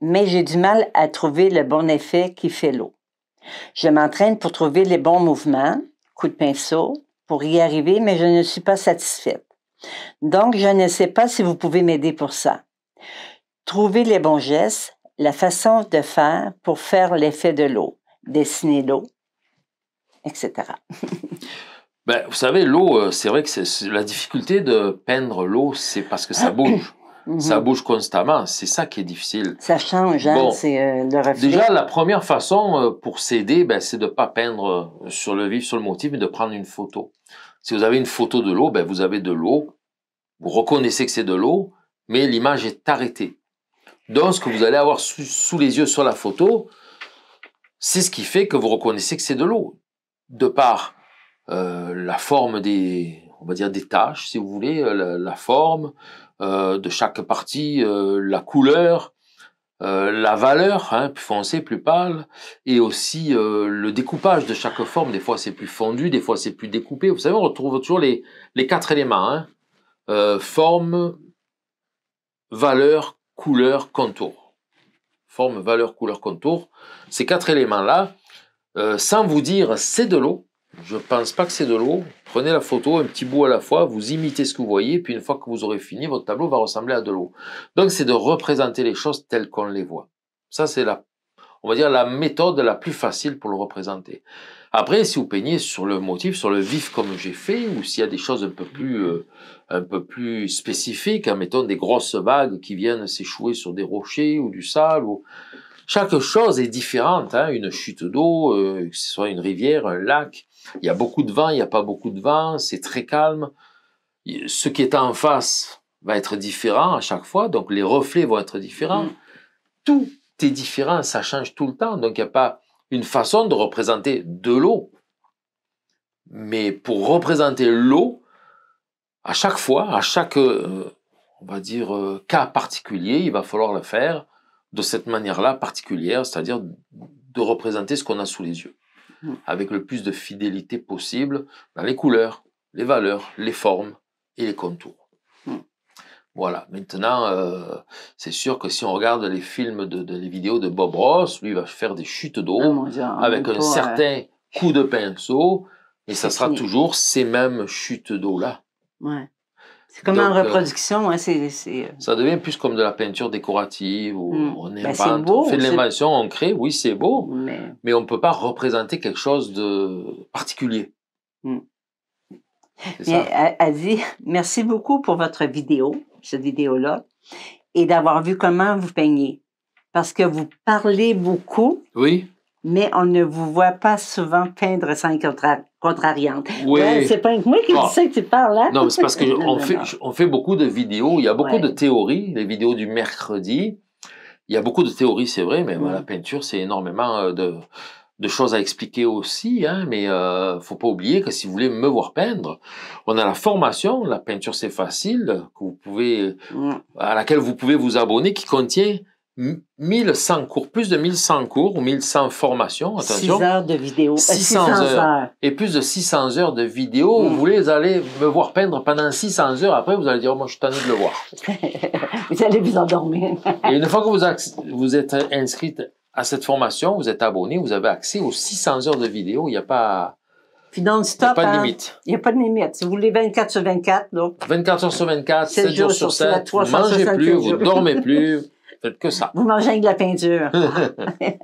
mais j'ai du mal à trouver le bon effet qui fait l'eau. Je m'entraîne pour trouver les bons mouvements, coup de pinceau pour y arriver, mais je ne suis pas satisfaite. Donc, je ne sais pas si vous pouvez m'aider pour ça. Trouver les bons gestes, la façon de faire pour faire l'effet de l'eau, dessiner l'eau, etc. ben, vous savez, l'eau, euh, c'est vrai que c'est la difficulté de peindre l'eau, c'est parce que ça bouge. Ça mhm. bouge constamment. C'est ça qui est difficile. Ça change, hein, c'est euh, le reflet. Déjà, la première façon euh, pour s'aider, ben, c'est de ne pas peindre euh, sur le vif, sur le motif, mais de prendre une photo. Si vous avez une photo de l'eau, ben, vous avez de l'eau. Vous reconnaissez que c'est de l'eau, mais l'image est arrêtée. Donc, ce que vous allez avoir sous, les yeux sur la photo, c'est ce qui fait que vous reconnaissez que c'est de l'eau. De par la forme des, on va dire des taches, si vous voulez, la forme, euh, de chaque partie, euh, la couleur, euh, la valeur, hein, plus foncée, plus pâle, et aussi le découpage de chaque forme. Des fois, c'est plus fondu, des fois, c'est plus découpé. Vous savez, on retrouve toujours les, les quatre éléments. Hein. forme, valeur, couleur, contour. Forme, valeur, couleur, contour. Ces quatre éléments-là, sans vous dire c'est de l'eau, je pense pas que c'est de l'eau. Prenez la photo, un petit bout à la fois, vous imitez ce que vous voyez, puis une fois que vous aurez fini, votre tableau va ressembler à de l'eau. Donc c'est de représenter les choses telles qu'on les voit. Ça c'est la, on va dire la méthode la plus facile pour le représenter. Après, si vous peignez sur le motif, sur le vif comme j'ai fait, ou s'il y a des choses un peu plus, euh, un peu plus spécifiques, en hein, mettons des grosses vagues qui viennent s'échouer sur des rochers ou du sable, ou chaque chose est différente. Hein. une chute d'eau, euh, que ce soit une rivière, un lac, il y a beaucoup de vent, il n'y a pas beaucoup de vent, c'est très calme. Ce qui est en face va être différent à chaque fois, donc les reflets vont être différents. Mm. Tout est différent, ça change tout le temps, donc il n'y a pas une façon de représenter de l'eau. Mais pour représenter l'eau, à chaque fois, à chaque, euh, on va dire, euh, cas particulier, il va falloir le faire de cette manière-là particulière, c'est-à-dire de représenter ce qu'on a sous les yeux. Mm. avec le plus de fidélité possible dans les couleurs, les valeurs, les formes et les contours. Mm. Voilà, maintenant, euh, c'est sûr que si on regarde les films, de, les vidéos de Bob Ross, lui va faire des chutes d'eau ah, avec un certain coup de pinceau, et ça sera toujours ces mêmes chutes d'eau-là. C'est comme en euh, reproduction. Hein, c'est, euh, Ça devient plus comme de la peinture décorative, où hmm. on ben, invente, on fait de l'invention, on crée, oui, c'est beau, mais... on ne peut pas représenter quelque chose de particulier. Mmh. Adi, merci beaucoup pour votre vidéo, cette vidéo-là, et d'avoir vu comment vous peignez. Parce que vous parlez beaucoup. Oui. Mais on ne vous voit pas souvent peindre sans contrat contrariante. Oui. c'est pas moi qui sais ah. que tu parles, hein? Non, c'est parce qu'on fait, on fait beaucoup de vidéos. Il y a beaucoup de théories, les vidéos du mercredi. Il y a beaucoup de théories, c'est vrai, mais la peinture, c'est énormément euh, de, choses à expliquer aussi. Hein, mais euh, faut pas oublier que si vous voulez me voir peindre, on a la formation, la peinture c'est facile, vous pouvez, à laquelle vous pouvez vous abonner, qui contient 1100 cours, plus de 1100 cours ou 1100 formations, attention. 6 heures de vidéo. 600, euh, heures, Et plus de 600 heures de vidéo. Mm. Vous voulez aller me voir peindre pendant 600 heures. Après, vous allez dire, oh, moi, je suis tanné de le voir. vous allez vous endormir. et une fois que vous, vous êtes inscrite à cette formation, vous êtes abonné, vous avez accès aux 600 heures de vidéo. Il n'y a pas... pas de hein. limite. Il n'y a pas de limite. Si vous voulez 24 sur 24, donc. 24 heures sur 24, 7, jours sur 7, 7 vous ne mangez plus, vous ne dormez plus. que ça. Vous mangez avec de la peinture.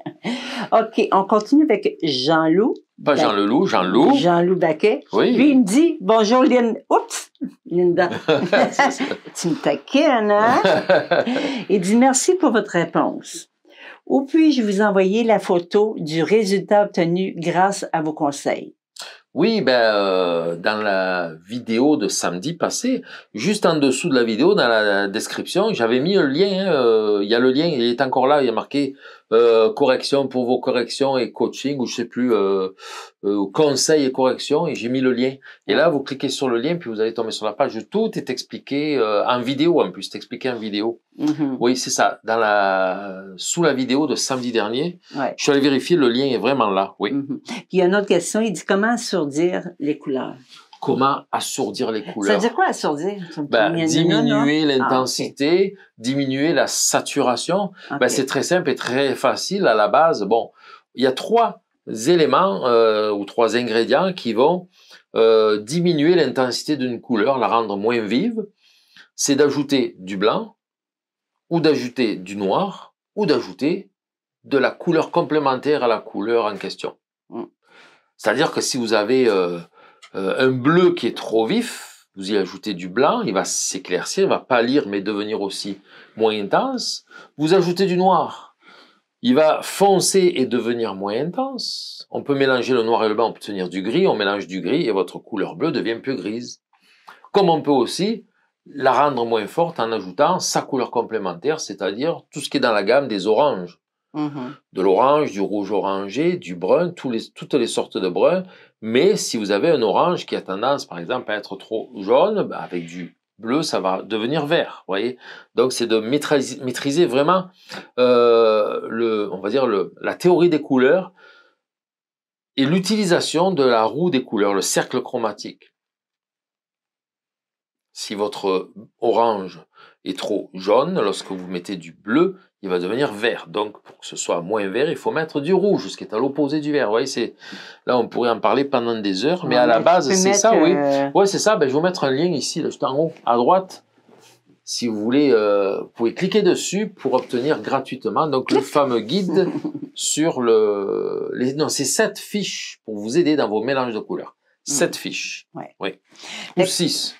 OK, on continue avec Jean-Loup. Pas Jean Leloup, Jean Loup. Jean Loup Baquet. Oui. Puis il me dit Bonjour, Linda. Oups, Linda. tu me taquines, hein? il dit Merci pour votre réponse. Où puis-je vous envoyer la photo du résultat obtenu grâce à vos conseils? Oui, ben, euh, dans la vidéo de samedi passé, juste en dessous de la vidéo, dans la description, j'avais mis un lien. Hein, euh, il y a le lien, il est encore là, il y a marqué euh, correction pour vos corrections et coaching, ou je sais plus, euh, euh, conseil et correction, et j'ai mis le lien. Et là, vous cliquez sur le lien, puis vous allez tomber sur la page tout est expliqué en vidéo, en plus, c'est expliqué en vidéo. Mm-hmm. Oui, c'est ça. Dans la, sous la vidéo de samedi dernier, je suis allé vérifier, le lien est vraiment là, oui. Mm-hmm. il y a une autre question, il dit comment surdire les couleurs comment assourdir les couleurs. Ça veut dire quoi ben, assourdir Diminuer ah, l'intensité, diminuer la saturation. Ben, c'est très simple et très facile à la base. Bon, il y a trois éléments euh, ou trois ingrédients qui vont euh, diminuer l'intensité d'une couleur, la rendre moins vive. C'est d'ajouter du blanc ou d'ajouter du noir ou d'ajouter de la couleur complémentaire à la couleur en question. Mm. C'est-à-dire que si vous avez euh, euh, un bleu qui est trop vif, vous y ajoutez du blanc, il va s'éclaircir, il va pâlir mais devenir aussi moins intense. Vous ajoutez du noir, il va foncer et devenir moins intense. On peut mélanger le noir et le blanc pour obtenir du gris, on mélange du gris et votre couleur bleue devient plus grise. Comme on peut aussi la rendre moins forte en ajoutant sa couleur complémentaire, c'est-à-dire tout ce qui est dans la gamme des oranges. Mm-hmm. De l'orange, du rouge orangé, du brun, toutes les sortes de bruns, mais si vous avez un orange qui a tendance, par exemple, à être trop jaune, ben, avec du bleu, ça va devenir vert. Voyez, donc c'est de maîtriser, vraiment euh, le, on va dire la théorie des couleurs et l'utilisation de la roue des couleurs, le cercle chromatique. Si votre orange est trop jaune, lorsque vous mettez du bleu, il va devenir vert. Donc, pour que ce soit moins vert, il faut mettre du rouge, ce qui est à l'opposé du vert. Vous c'est là, on pourrait en parler pendant des heures, mais à la base, c'est ça, oui. Euh, oui. c'est ça. Ben, je vais vous mettre un lien ici, juste en haut, à droite. Si vous voulez, euh, vous pouvez cliquer dessus pour obtenir gratuitement donc le fameux guide sur le. Les... Non, c'est sept fiches pour vous aider dans vos mélanges de couleurs. Sept fiches. Ouais. Oui. Ou six.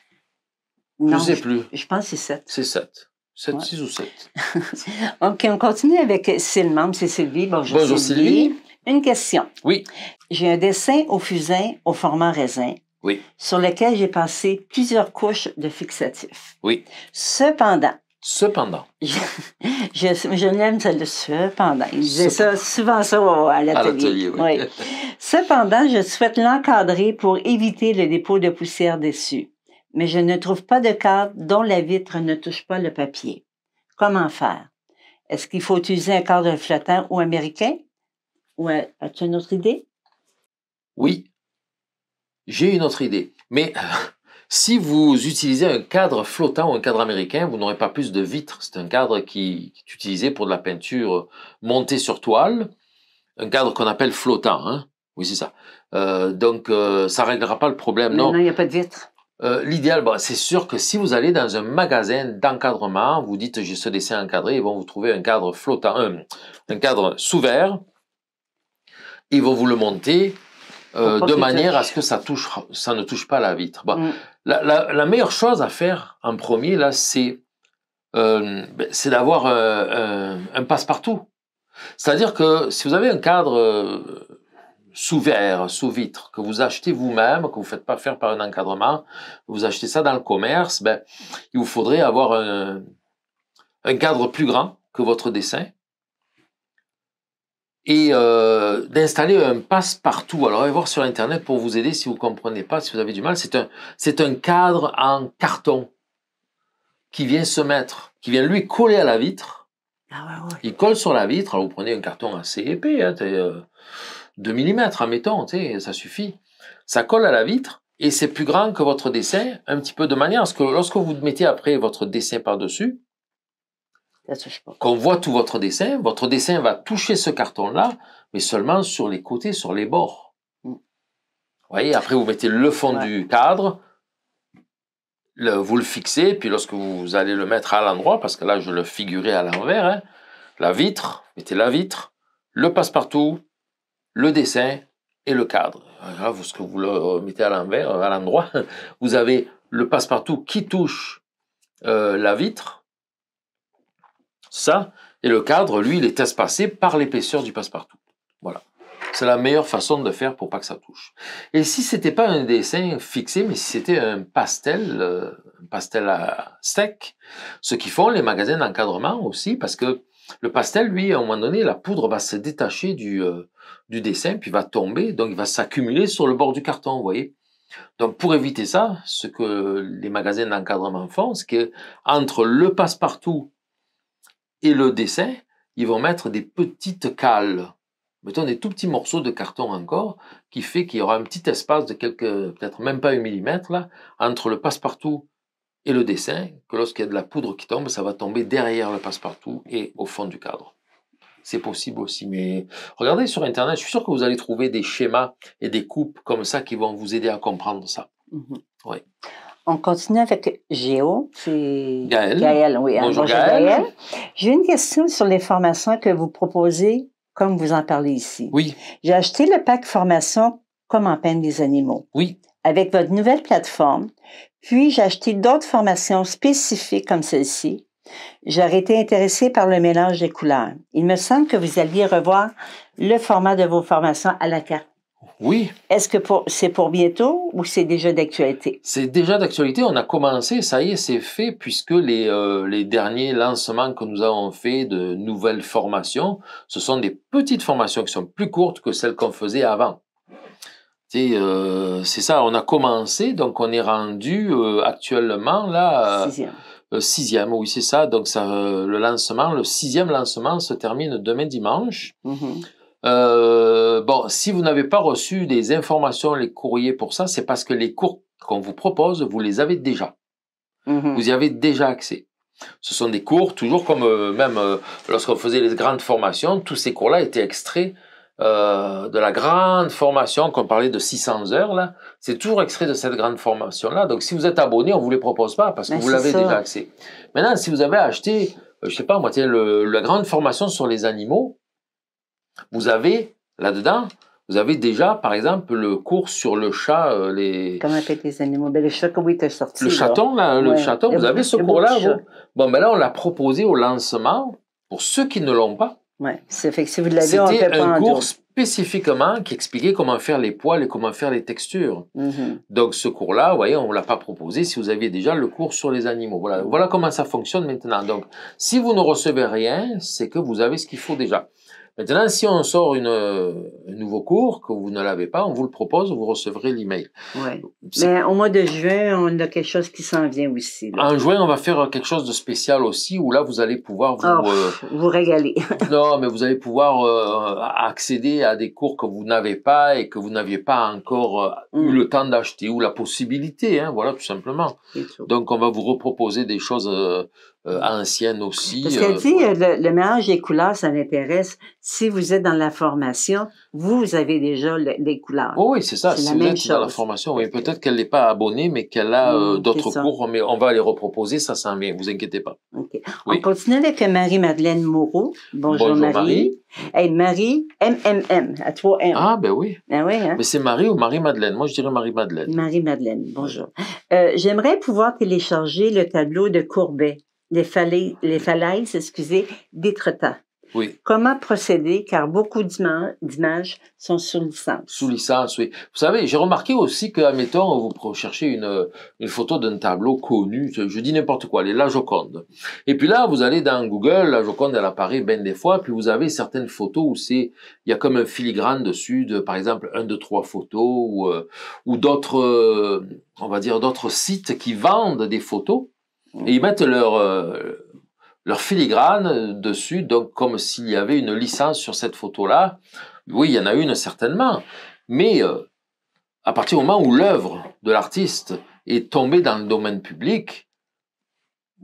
Non, je sais plus. Je pense que c'est sept. C'est sept. 7, 6 ou 7. OK, on continue avec Sylmam, c'est Sylvie. Bonjour, Sylvie. Une question. Oui. J'ai un dessin au fusain au format raisin. Oui. Sur lequel j'ai passé plusieurs couches de fixatif. Oui. Cependant. Cependant. Je, je, je n'aime cependant. Il disait ça souvent ça à l'atelier. oui. Cependant, je souhaite l'encadrer pour éviter le dépôt de poussière dessus mais je ne trouve pas de cadre dont la vitre ne touche pas le papier. Comment faire? Est-ce qu'il faut utiliser un cadre flottant ou américain? Ou euh, as-tu une autre idée? Oui, j'ai une autre idée. Mais euh, si vous utilisez un cadre flottant ou un cadre américain, vous n'aurez pas plus de vitres. C'est un cadre qui, est utilisé pour de la peinture euh, montée sur toile, un cadre qu'on appelle flottant. Hein. Oui, c'est ça. donc, ça ne réglera pas le problème, non? Non, il n'y a pas de vitre. Euh, l'idéal, bah, c'est sûr que si vous allez dans un magasin d'encadrement, vous dites je ce dessin encadrer ils vont vous trouver un cadre flottant, euh, un cadre sous verre. Ils vont vous le monter euh, de manière à ce que ça, ne touche pas la vitre. Bah, mm. la, meilleure chose à faire en premier, là, c'est ben, d'avoir un passe-partout. C'est-à-dire que si vous avez un cadre sous verre, sous vitre, que vous achetez vous-même, que vous ne faites pas faire par un encadrement, vous achetez ça dans le commerce, ben, il vous faudrait avoir un, cadre plus grand que votre dessin et euh, d'installer un passe-partout. Alors, allez voir sur Internet pour vous aider si vous ne comprenez pas, si vous avez du mal. C'est un, c'est un cadre en carton qui vient se mettre, qui vient lui coller à la vitre. Ah il colle sur la vitre. Alors, vous prenez un carton assez épais. Hein, euh, 2 mm, admettons, ça suffit. Ça colle à la vitre et c'est plus grand que votre dessin, un petit peu de manière à ce que lorsque vous mettez après votre dessin par-dessus, qu'on voit tout votre dessin, votre dessin va toucher ce carton-là, mais seulement sur les côtés, sur les bords. Mm. Vous voyez, après vous mettez le fond du cadre, vous le fixez, puis lorsque vous allez le mettre à l'endroit, parce que là je le figurais à l'envers, hein, la vitre, mettez la vitre, le passe-partout, le dessin et le cadre. vous, ce que vous le euh, mettez à l'envers, euh, à l'endroit, vous avez le passe-partout qui touche euh, la vitre, ça, et le cadre, lui, il est espacé par l'épaisseur du passe-partout. Voilà. C'est la meilleure façon de faire pour pas que ça touche. Et si c'était pas un dessin fixé, mais si c'était un pastel, un pastel à sec, ce qu'ils font les magasins d'encadrement aussi, parce que le pastel, lui, à un moment donné, la poudre va se détacher du, du dessin, puis va tomber, donc il va s'accumuler sur le bord du carton, vous voyez. Donc pour éviter ça, ce que les magasins d'encadrement font, c'est qu'entre le passe-partout et le dessin, ils vont mettre des petites cales. Mettons des tout petits morceaux de carton encore, qui fait qu'il y aura un petit espace de quelques, peut-être même pas un millimètre, là, entre le passe-partout et le dessin, que lorsqu'il y a de la poudre qui tombe, ça va tomber derrière le passe-partout et au fond du cadre c'est possible aussi. Mais regardez sur Internet, je suis sûr que vous allez trouver des schémas et des coupes comme ça qui vont vous aider à comprendre ça. Mhm. oui. On continue avec Géo. Gaël. oui. Hein. Bonjour, J'ai une question sur les formations que vous proposez, comme vous en parlez ici. Oui. J'ai acheté le pack formation Comment peine des animaux. Oui. Avec votre nouvelle plateforme. Puis j'ai acheté d'autres formations spécifiques comme celle-ci J'aurais été intéressée par le mélange des couleurs. Il me semble que vous alliez revoir le format de vos formations à la carte. Oui. Est-ce que c'est pour bientôt ou c'est déjà d'actualité? C'est déjà d'actualité. On a commencé, ça y est, c'est fait, puisque les, euh, les, derniers lancements que nous avons faits de nouvelles formations, ce sont des petites formations qui sont plus courtes que celles qu'on faisait avant. Euh, c'est ça, on a commencé, donc on est rendu euh, actuellement là. Euh, euh, sixième, oui, c'est ça. Donc, ça, euh, le lancement, le sixième lancement se termine demain dimanche. Mhm. Euh, bon, si vous n'avez pas reçu des informations, les courriers pour ça, c'est parce que les cours qu'on vous propose, vous les avez déjà. Mhm. Vous y avez déjà accès. Ce sont des cours, toujours comme même lorsqu'on faisait les grandes formations, tous ces cours-là étaient extraits euh, de la grande formation qu'on parlait de 600 heures, là, c'est toujours extrait de cette grande formation-là. Donc, si vous êtes abonné, on ne vous les propose pas parce que ben, vous l'avez déjà accès. Maintenant, si vous avez acheté, euh, je sais pas, moi, tiens, la grande formation sur les animaux, vous avez là-dedans, vous avez déjà, par exemple, le cours sur le chat, euh, les. Comment appeler les animaux ben, Le chat, comment vous sorti Le chaton, là, le chaton, vous avez ce cours-là. Bon, mais ben là, on l'a proposé au lancement pour ceux qui ne l'ont pas. Oui, c'est fait que vous l'avez, un cours spécifiquement qui expliquait comment faire les poils et comment faire les textures. Mm-hmm. Donc ce cours-là, vous voyez, on ne l'a pas proposé si vous aviez déjà le cours sur les animaux. voilà comment ça fonctionne maintenant. Donc si vous ne recevez rien, c'est que vous avez ce qu'il faut déjà. Maintenant, si on sort un nouveau cours que vous ne l'avez pas, on vous le propose, vous recevrez l'email. Oui. Mais au mois de juin, on a quelque chose qui s'en vient aussi. En juin, on va faire quelque chose de spécial aussi, où là, vous allez pouvoir vous... Oh, euh, vous régaler. non, mais vous allez pouvoir euh, accéder à des cours que vous n'avez pas et que vous n'aviez pas encore euh, eu mm. le temps d'acheter ou la possibilité, hein, voilà, tout simplement. Donc, on va vous reproposer des choses euh, ancienne aussi. Parce qu'elle euh, dit, le, le, mélange des couleurs, ça m'intéresse. Si vous êtes dans la formation, vous avez déjà les couleurs. Oh oui, c'est ça. si la vous même êtes dans la formation, oui, peut-être qu'elle n'est pas abonnée, mais qu'elle a euh, d'autres cours, mais on va les reproposer, ça s'en vient, vous inquiétez pas. Ok. On continue avec Marie-Madeleine Moreau. Bonjour, Bonjour Marie. Marie. Marie, MMM, à 3 M. Ah, ben oui. Ben oui hein. Mais c'est Marie ou Marie-Madeleine? Moi, je dirais Marie-Madeleine. Marie-Madeleine, bonjour. Euh, J'aimerais pouvoir télécharger le tableau de Courbet les, falaises, les falaises excusez, d'Étretat. Oui. Comment procéder, car beaucoup d'images sont sous licence. Sous licence, oui. Vous savez, j'ai remarqué aussi que, admettons, vous cherchez une, photo d'un tableau connu, je dis n'importe quoi, les La Joconde. Et puis là, vous allez dans Google, La Joconde, elle apparaît bien des fois, puis vous avez certaines photos où c'est, il y a comme un filigrane dessus par exemple, un, de trois photos, ou euh, d'autres, euh, on va dire, d'autres sites qui vendent des photos et ils mettent leur, euh, leur filigrane dessus, donc comme s'il y avait une licence sur cette photo-là. Oui, il y en a une certainement, mais euh, à partir du moment où l'œuvre de l'artiste est tombée dans le domaine public,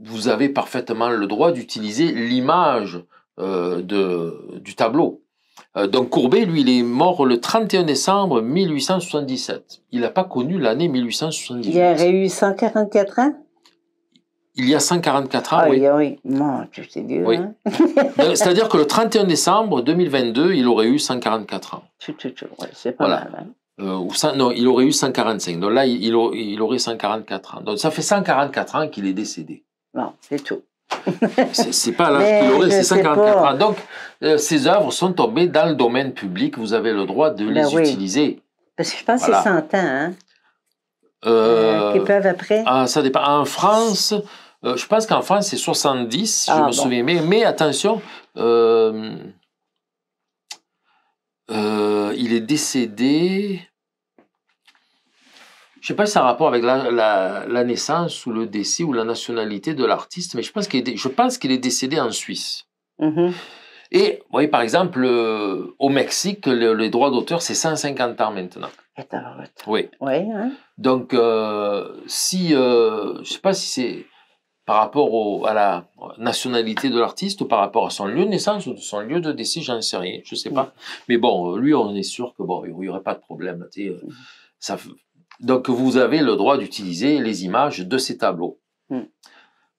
vous avez parfaitement le droit d'utiliser l'image euh, de du tableau. donc Courbet, lui, il est mort le 31 décembre 1877. Il n'a pas connu l'année 1878. Il a eu 144 ans il y a 144 ans. Ah, oui, oui, non, tu sais bien. Oui. Hein. C'est-à-dire que le 31 décembre 2022, il aurait eu 144 ans. Ouais, c'est pas voilà. mal. Hein. Euh, ou non, il aurait eu 145. Donc là, il, il aurait 144 ans. Donc ça fait 144 ans qu'il est décédé. Bon, c'est tout. c'est pas là qu'il aurait, c'est 144 ans. Donc, euh, ces œuvres sont tombées dans le domaine public. Vous avez le droit de ben les utiliser. Parce que je pense que c'est 100 ans. Hein, euh, euh peuvent après. Ah, ça dépend. En France, euh, je pense qu'en France, c'est 70, si je ah, me souviens. Mais, mais attention, euh, euh, il est décédé. Je ne sais pas si ça a rapport avec la, naissance ou le décès ou la nationalité de l'artiste, mais je pense qu'il est, je pense qu'il est décédé en Suisse. Mm-hmm. Et vous voyez, par exemple, au Mexique, le, les droits d'auteur, c'est 150 ans maintenant. Oui. oui hein. Donc, si, je ne sais pas si c'est par rapport à la nationalité de l'artiste, par rapport à son lieu de naissance ou de son lieu de décès, j'en sais rien, je sais pas. Mais bon, euh, lui, on est sûr que bon, il n'y aurait pas de problème. Euh, ça, donc, vous avez le droit d'utiliser les images de ces tableaux. Mm.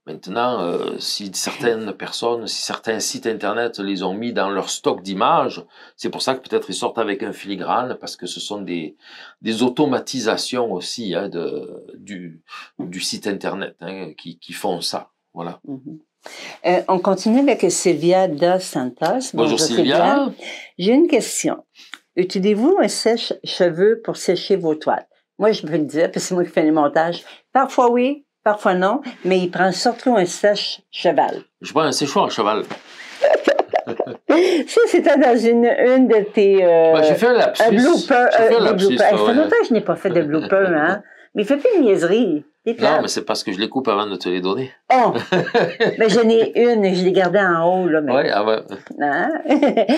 Maintenant, euh, si certaines personnes, si certains sites internet les ont mis dans leur stock d'images, c'est pour ça que peut-être ils sortent avec un filigrane, parce que ce sont des, des automatisations aussi hein, de, du, du, site internet hein, qui, font ça. Voilà. Mhm. Euh, on continue avec Sylvia Da Santos. Bonjour, Sylvia. J'ai une question. Utilisez-vous un sèche-cheveux pour sécher vos toiles? Moi, je peux le dire, parce que c'est moi qui fais les montages. Parfois oui, Parfois non, mais il prend surtout un sèche-cheval. Je prends un séchoir cheval. ça, c'était dans une, une de tes. Euh, ben, j'ai fait un lapsus. Un blooper. fait un euh, lapsus, longtemps que je n'ai pas fait de blooper, hein ne fait plus de niaiseries. Non, mais c'est parce que je les coupe avant de te les donner. Oh! mais j'en ai une, je l'ai gardée en haut. Là, Oui, ah ouais. Hein?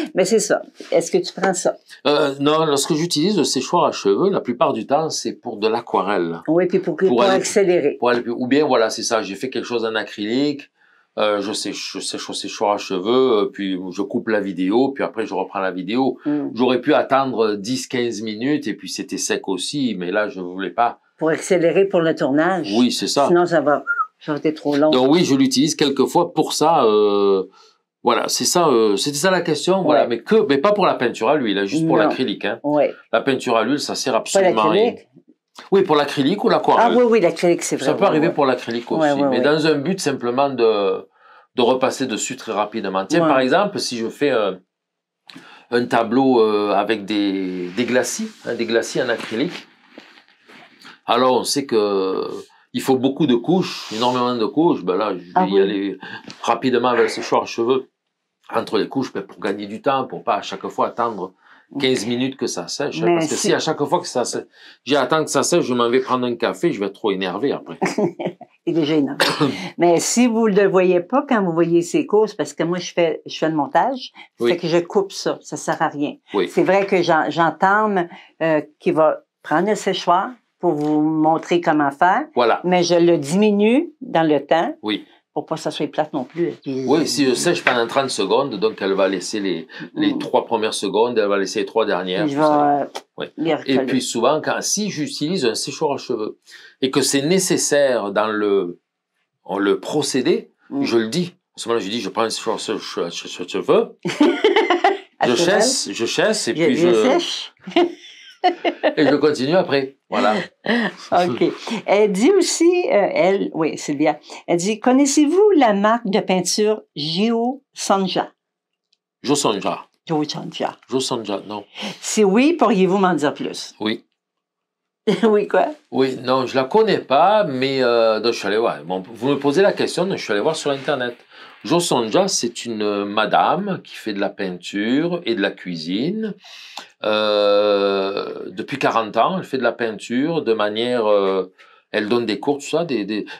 mais c'est ça. Est-ce que tu prends ça? Euh, non, lorsque j'utilise le séchoir à cheveux, la plupart du temps, c'est pour de l'aquarelle. Oui, puis pour, accélérer. Pour ou bien, voilà, c'est ça, j'ai fait quelque chose en acrylique, euh, je sèche, je sèche au séchoir à cheveux, euh, puis je coupe la vidéo, puis après je reprends la vidéo. Hmm. J'aurais pu attendre 10-15 minutes, et puis c'était sec aussi, mais là, je voulais pas pour accélérer pour le tournage. Oui, c'est ça. Sinon, ça va, ça va être trop long. Donc oui, je l'utilise quelquefois pour ça. Euh, voilà, c'est ça, euh, c'était ça la question. Voilà, mais que, mais pas pour la peinture à l'huile, hein, juste pour l'acrylique. Hein. La peinture à l'huile, ça sert absolument à rien. Oui, pour l'acrylique ou l'aquarelle. Ah oui, oui, l'acrylique, c'est vrai. Ça peut arriver pour l'acrylique aussi, mais dans un but simplement de, de repasser dessus très rapidement. Tiens, par exemple, si je fais un tableau euh, avec des, glacis, hein, des glacis en acrylique, alors, on sait que il faut beaucoup de couches, énormément de couches. Ben là, je ah vais y aller rapidement avec le séchoir cheveux entre les couches ben, pour gagner du temps, pour pas à chaque fois attendre 15 minutes que ça sèche. Hein. parce que si à chaque fois que ça sèche, j'attends que ça sèche, je m'en vais prendre un café, je vais être trop énervé après. Il est déjà Mais si vous ne le voyez pas quand vous voyez ces couches, parce que moi, je fais, je fais le montage, c'est que je coupe ça, ça sert à rien. C'est vrai que j'entends qu'il euh, qui va prendre le séchoir, pour vous montrer comment faire. Voilà. Mais je le diminue dans le temps. Oui. Pour pas que ça soit plate non plus. oui, si je sèche pendant 30 secondes, donc elle va laisser les, les mm. trois premières secondes, elle va laisser les trois dernières. Et puis souvent, quand, si j'utilise un séchoir à cheveux et que c'est nécessaire dans le, le procédé, mm. je le dis. À ce moment-là, je dis, je prends un séchoir à cheveux, je chasse, je chasse, et puis je... je... et je continue après. Voilà. OK. Elle dit aussi, euh, elle, oui, Sylvia, elle dit Connaissez-vous la marque de peinture Gio Sanja Gio Sanja. Gio Sanja. Gio Sanja, non. Si oui, pourriez-vous m'en dire plus Oui. oui, quoi Oui, non, je ne la connais pas, mais euh, je suis allé voir. vous me posez la question, je suis allé voir sur Internet. Sonja, c'est une euh, madame qui fait de la peinture et de la cuisine. Euh, depuis 40 ans, elle fait de la peinture de manière... Euh, elle donne des cours, tout ça,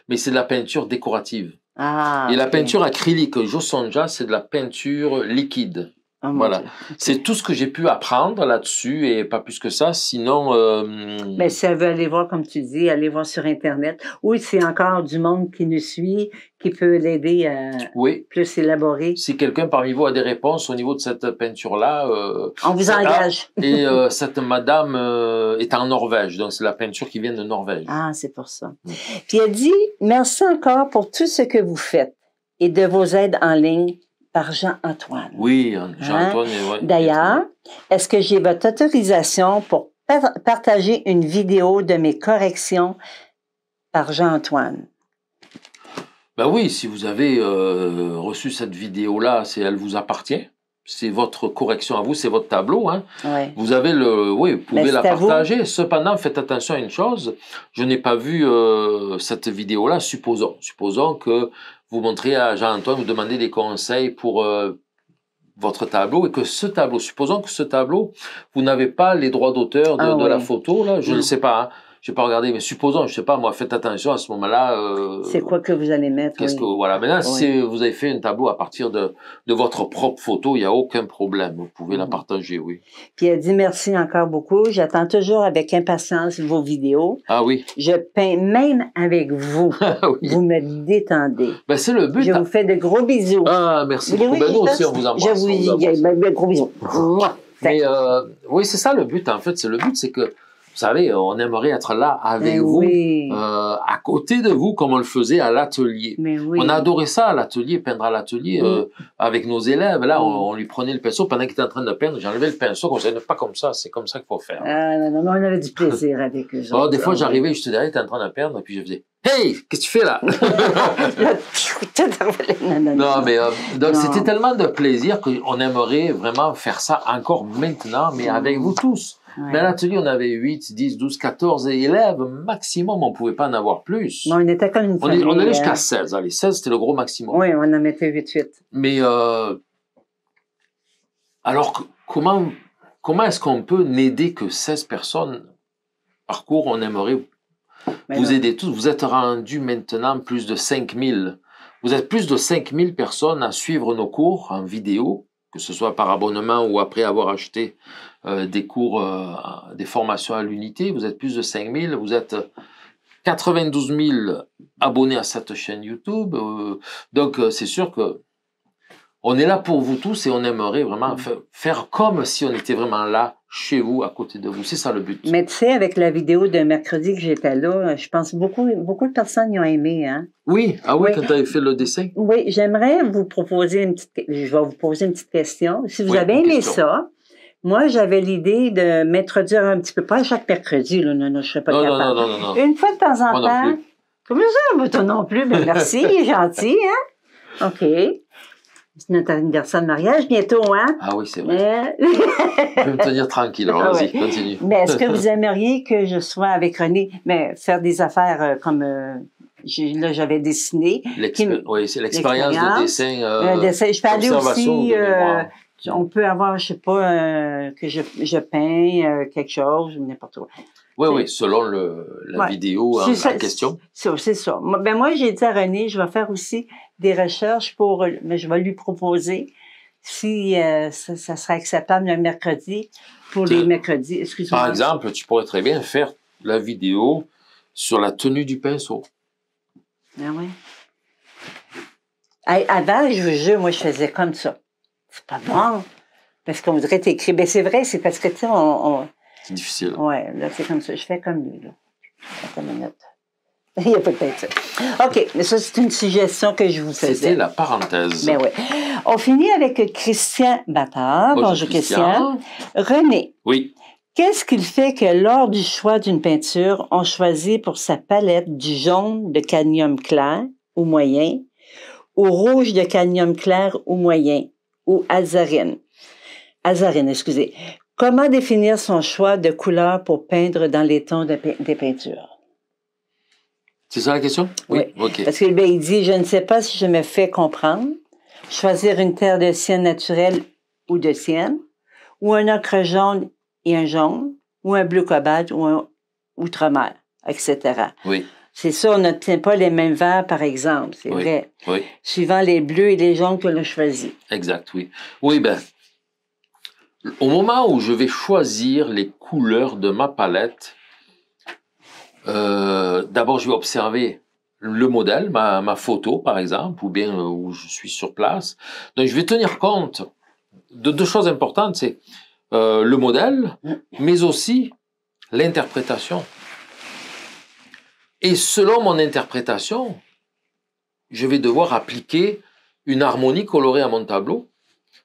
mais c'est de la peinture décorative. Ah, et la peinture acrylique, Josonja, c'est de la peinture liquide. Ah, voilà. C'est tout ce que j'ai pu apprendre là-dessus et pas plus que ça. Sinon. Mais euh, ben, si elle veut aller voir, comme tu dis, aller voir sur Internet. Oui, c'est encore du monde qui nous suit, qui peut l'aider à plus élaborer. Si quelqu'un parmi vous a des réponses au niveau de cette peinture-là. Euh, On vous engage. et euh, cette madame est en Norvège. Donc, c'est la peinture qui vient de Norvège. Ah, c'est pour ça. Mm. Puis elle dit Merci encore pour tout ce que vous faites et de vos aides en ligne par Jean-Antoine. Oui, Jean-Antoine. Hein? D'ailleurs, est-ce que j'ai votre autorisation pour partager une vidéo de mes corrections par Jean-Antoine? Ben oui, si vous avez euh, reçu cette vidéo-là, elle vous appartient. C'est votre correction à vous, c'est votre tableau. Hein. Vous avez le, oui, vous pouvez ben, la partager. Cependant, faites attention à une chose. Je n'ai pas vu euh, cette vidéo-là. Supposons, supposons que vous montrez à Jean-Antoine, vous demandez des conseils pour euh, votre tableau et que ce tableau, supposons que ce tableau, vous n'avez pas les droits d'auteur de, ah la photo, là, je ne sais pas. Hein. Je sais pas regarder, mais supposons, je sais pas, moi, faites attention à ce moment-là. Euh, c'est quoi que vous allez mettre Qu'est-ce que voilà Maintenant, si vous avez fait un tableau à partir de, de votre propre photo, il n'y a aucun problème. Vous pouvez la mm. partager, oui. Puis elle dit merci encore beaucoup. J'attends toujours avec impatience vos vidéos. Ah oui. Je peins même avec vous. Ah oui. Vous me détendez. Ben, c'est le but. Je vous fais de gros bisous. Ah merci. Vous ben, nous aussi, on vous embrasse. Je vous, dis, de ben, ben, gros bisous. Mais, euh, oui, c'est ça le but. En fait, c'est le but, c'est que vous savez, on aimerait être là avec vous, euh, à côté de vous, comme on le faisait à l'atelier. On adorait ça à l'atelier, peindre à l'atelier euh, avec nos élèves. Là, on, lui prenait le pinceau pendant qu'il était en train de peindre. J'enlevais le pinceau, on ne pas comme ça, c'est comme ça qu'il faut faire. Ah non, non, on avait du plaisir avec eux. Alors, des fois, hein. j'arrivais, juste derrière, il était en train de peindre, puis je faisais. Hey, qu'est-ce que tu fais là? mais euh, donc c'était tellement de plaisir qu'on aimerait vraiment faire ça encore maintenant, mais avec vous tous. Ouais. Mais à l'atelier, on avait 8, 10, 12, 14 élèves maximum. On ne pouvait pas en avoir plus. on était comme une on, est, allait jusqu'à 16. Euh. 16, c'était le gros maximum. Oui, on en mettait 8, 8. Mais euh, alors, comment, comment est-ce qu'on peut n'aider que 16 personnes par cours On aimerait vous aider tous. Vous êtes rendu maintenant plus de 5000. Vous êtes plus de 5000 personnes à suivre nos cours en vidéo que ce soit par abonnement ou après avoir acheté euh, des cours, euh, des formations à l'unité, vous êtes plus de 5000, vous êtes 92 000 abonnés à cette chaîne YouTube. Euh, donc c'est sûr que on est là pour vous tous et on aimerait vraiment mm. faire comme si on était vraiment là, chez vous, à côté de vous. C'est ça le but. Mais tu sais, avec la vidéo de mercredi que j'étais là, je pense beaucoup, beaucoup de personnes y ont aimé. Hein? Oui, ah oui, quand tu avais fait le dessin. Oui, j'aimerais vous proposer une petite... Je vais vous poser une petite question. Si vous avez aimé ça, moi, j'avais l'idée de m'introduire un petit peu, pas chaque mercredi, là, non, non, je serais pas capable. Non, non, non, non, Une fois de temps en temps. Comment ça, toi non plus? Mais ben, merci, gentil, hein? OK c'est notre anniversaire de mariage bientôt, hein? Ah oui, c'est vrai. je vais me tenir tranquille, ah vas-y, continue. Mais est-ce que vous aimeriez que je sois avec René, mais faire des affaires euh, comme. Euh, là, j'avais dessiné. Oui, c'est l'expérience de euh, dessin. Je peux aller aussi. on peut avoir, je ne sais pas, que je, je peins quelque chose, n'importe quoi. Oui, oui, selon le, la vidéo en, question. C'est ça. Ben moi, j'ai dit à René, je vais faire aussi des recherches pour. Mais ben, je vais lui proposer si euh, ça, ça serait acceptable le mercredi pour les mercredis. Par exemple, tu pourrais très bien faire la vidéo sur la tenue du pinceau. Ben ah oui. Avant, je vous jure, moi, je faisais comme ça. C'est pas bon. Parce qu'on voudrait t'écrire. Ben, c'est vrai, c'est parce que, tu sais, on c'est difficile. Oui, là, c'est comme ça. Je fais comme lui, là. Il y a pas de peinture. OK, mais ça, c'est une suggestion que je vous faisais. C'était la parenthèse. Mais ben oui. On finit avec Christian Battard. Bonjour, Christian. René. Oui. Qu'est-ce qu'il fait que lors du choix d'une peinture, on choisit pour sa palette du jaune de cadmium clair ou moyen, ou rouge de cadmium clair ou moyen, ou azarine? Azarine, excusez. Comment définir son choix de couleur pour peindre dans les tons des peintures? C'est ça la question? Oui. Parce qu'il ben, dit, je ne sais pas si je me fais comprendre, choisir une terre de sienne naturelle ou de sienne, ou un ocre jaune et un jaune, ou un bleu cobalt ou un outre-mer, etc. Oui. C'est ça, on n'obtient pas les mêmes verts, par exemple, c'est vrai. Oui. Suivant les bleus et les jaunes que l'on choisit. Exact, oui. Oui, ben, au moment où je vais choisir les couleurs de ma palette, euh, d'abord je vais observer le modèle, ma, photo par exemple, ou bien euh, où je suis sur place. Donc je vais tenir compte de deux choses importantes, c'est euh, le modèle, mais aussi l'interprétation. Et selon mon interprétation, je vais devoir appliquer une harmonie colorée à mon tableau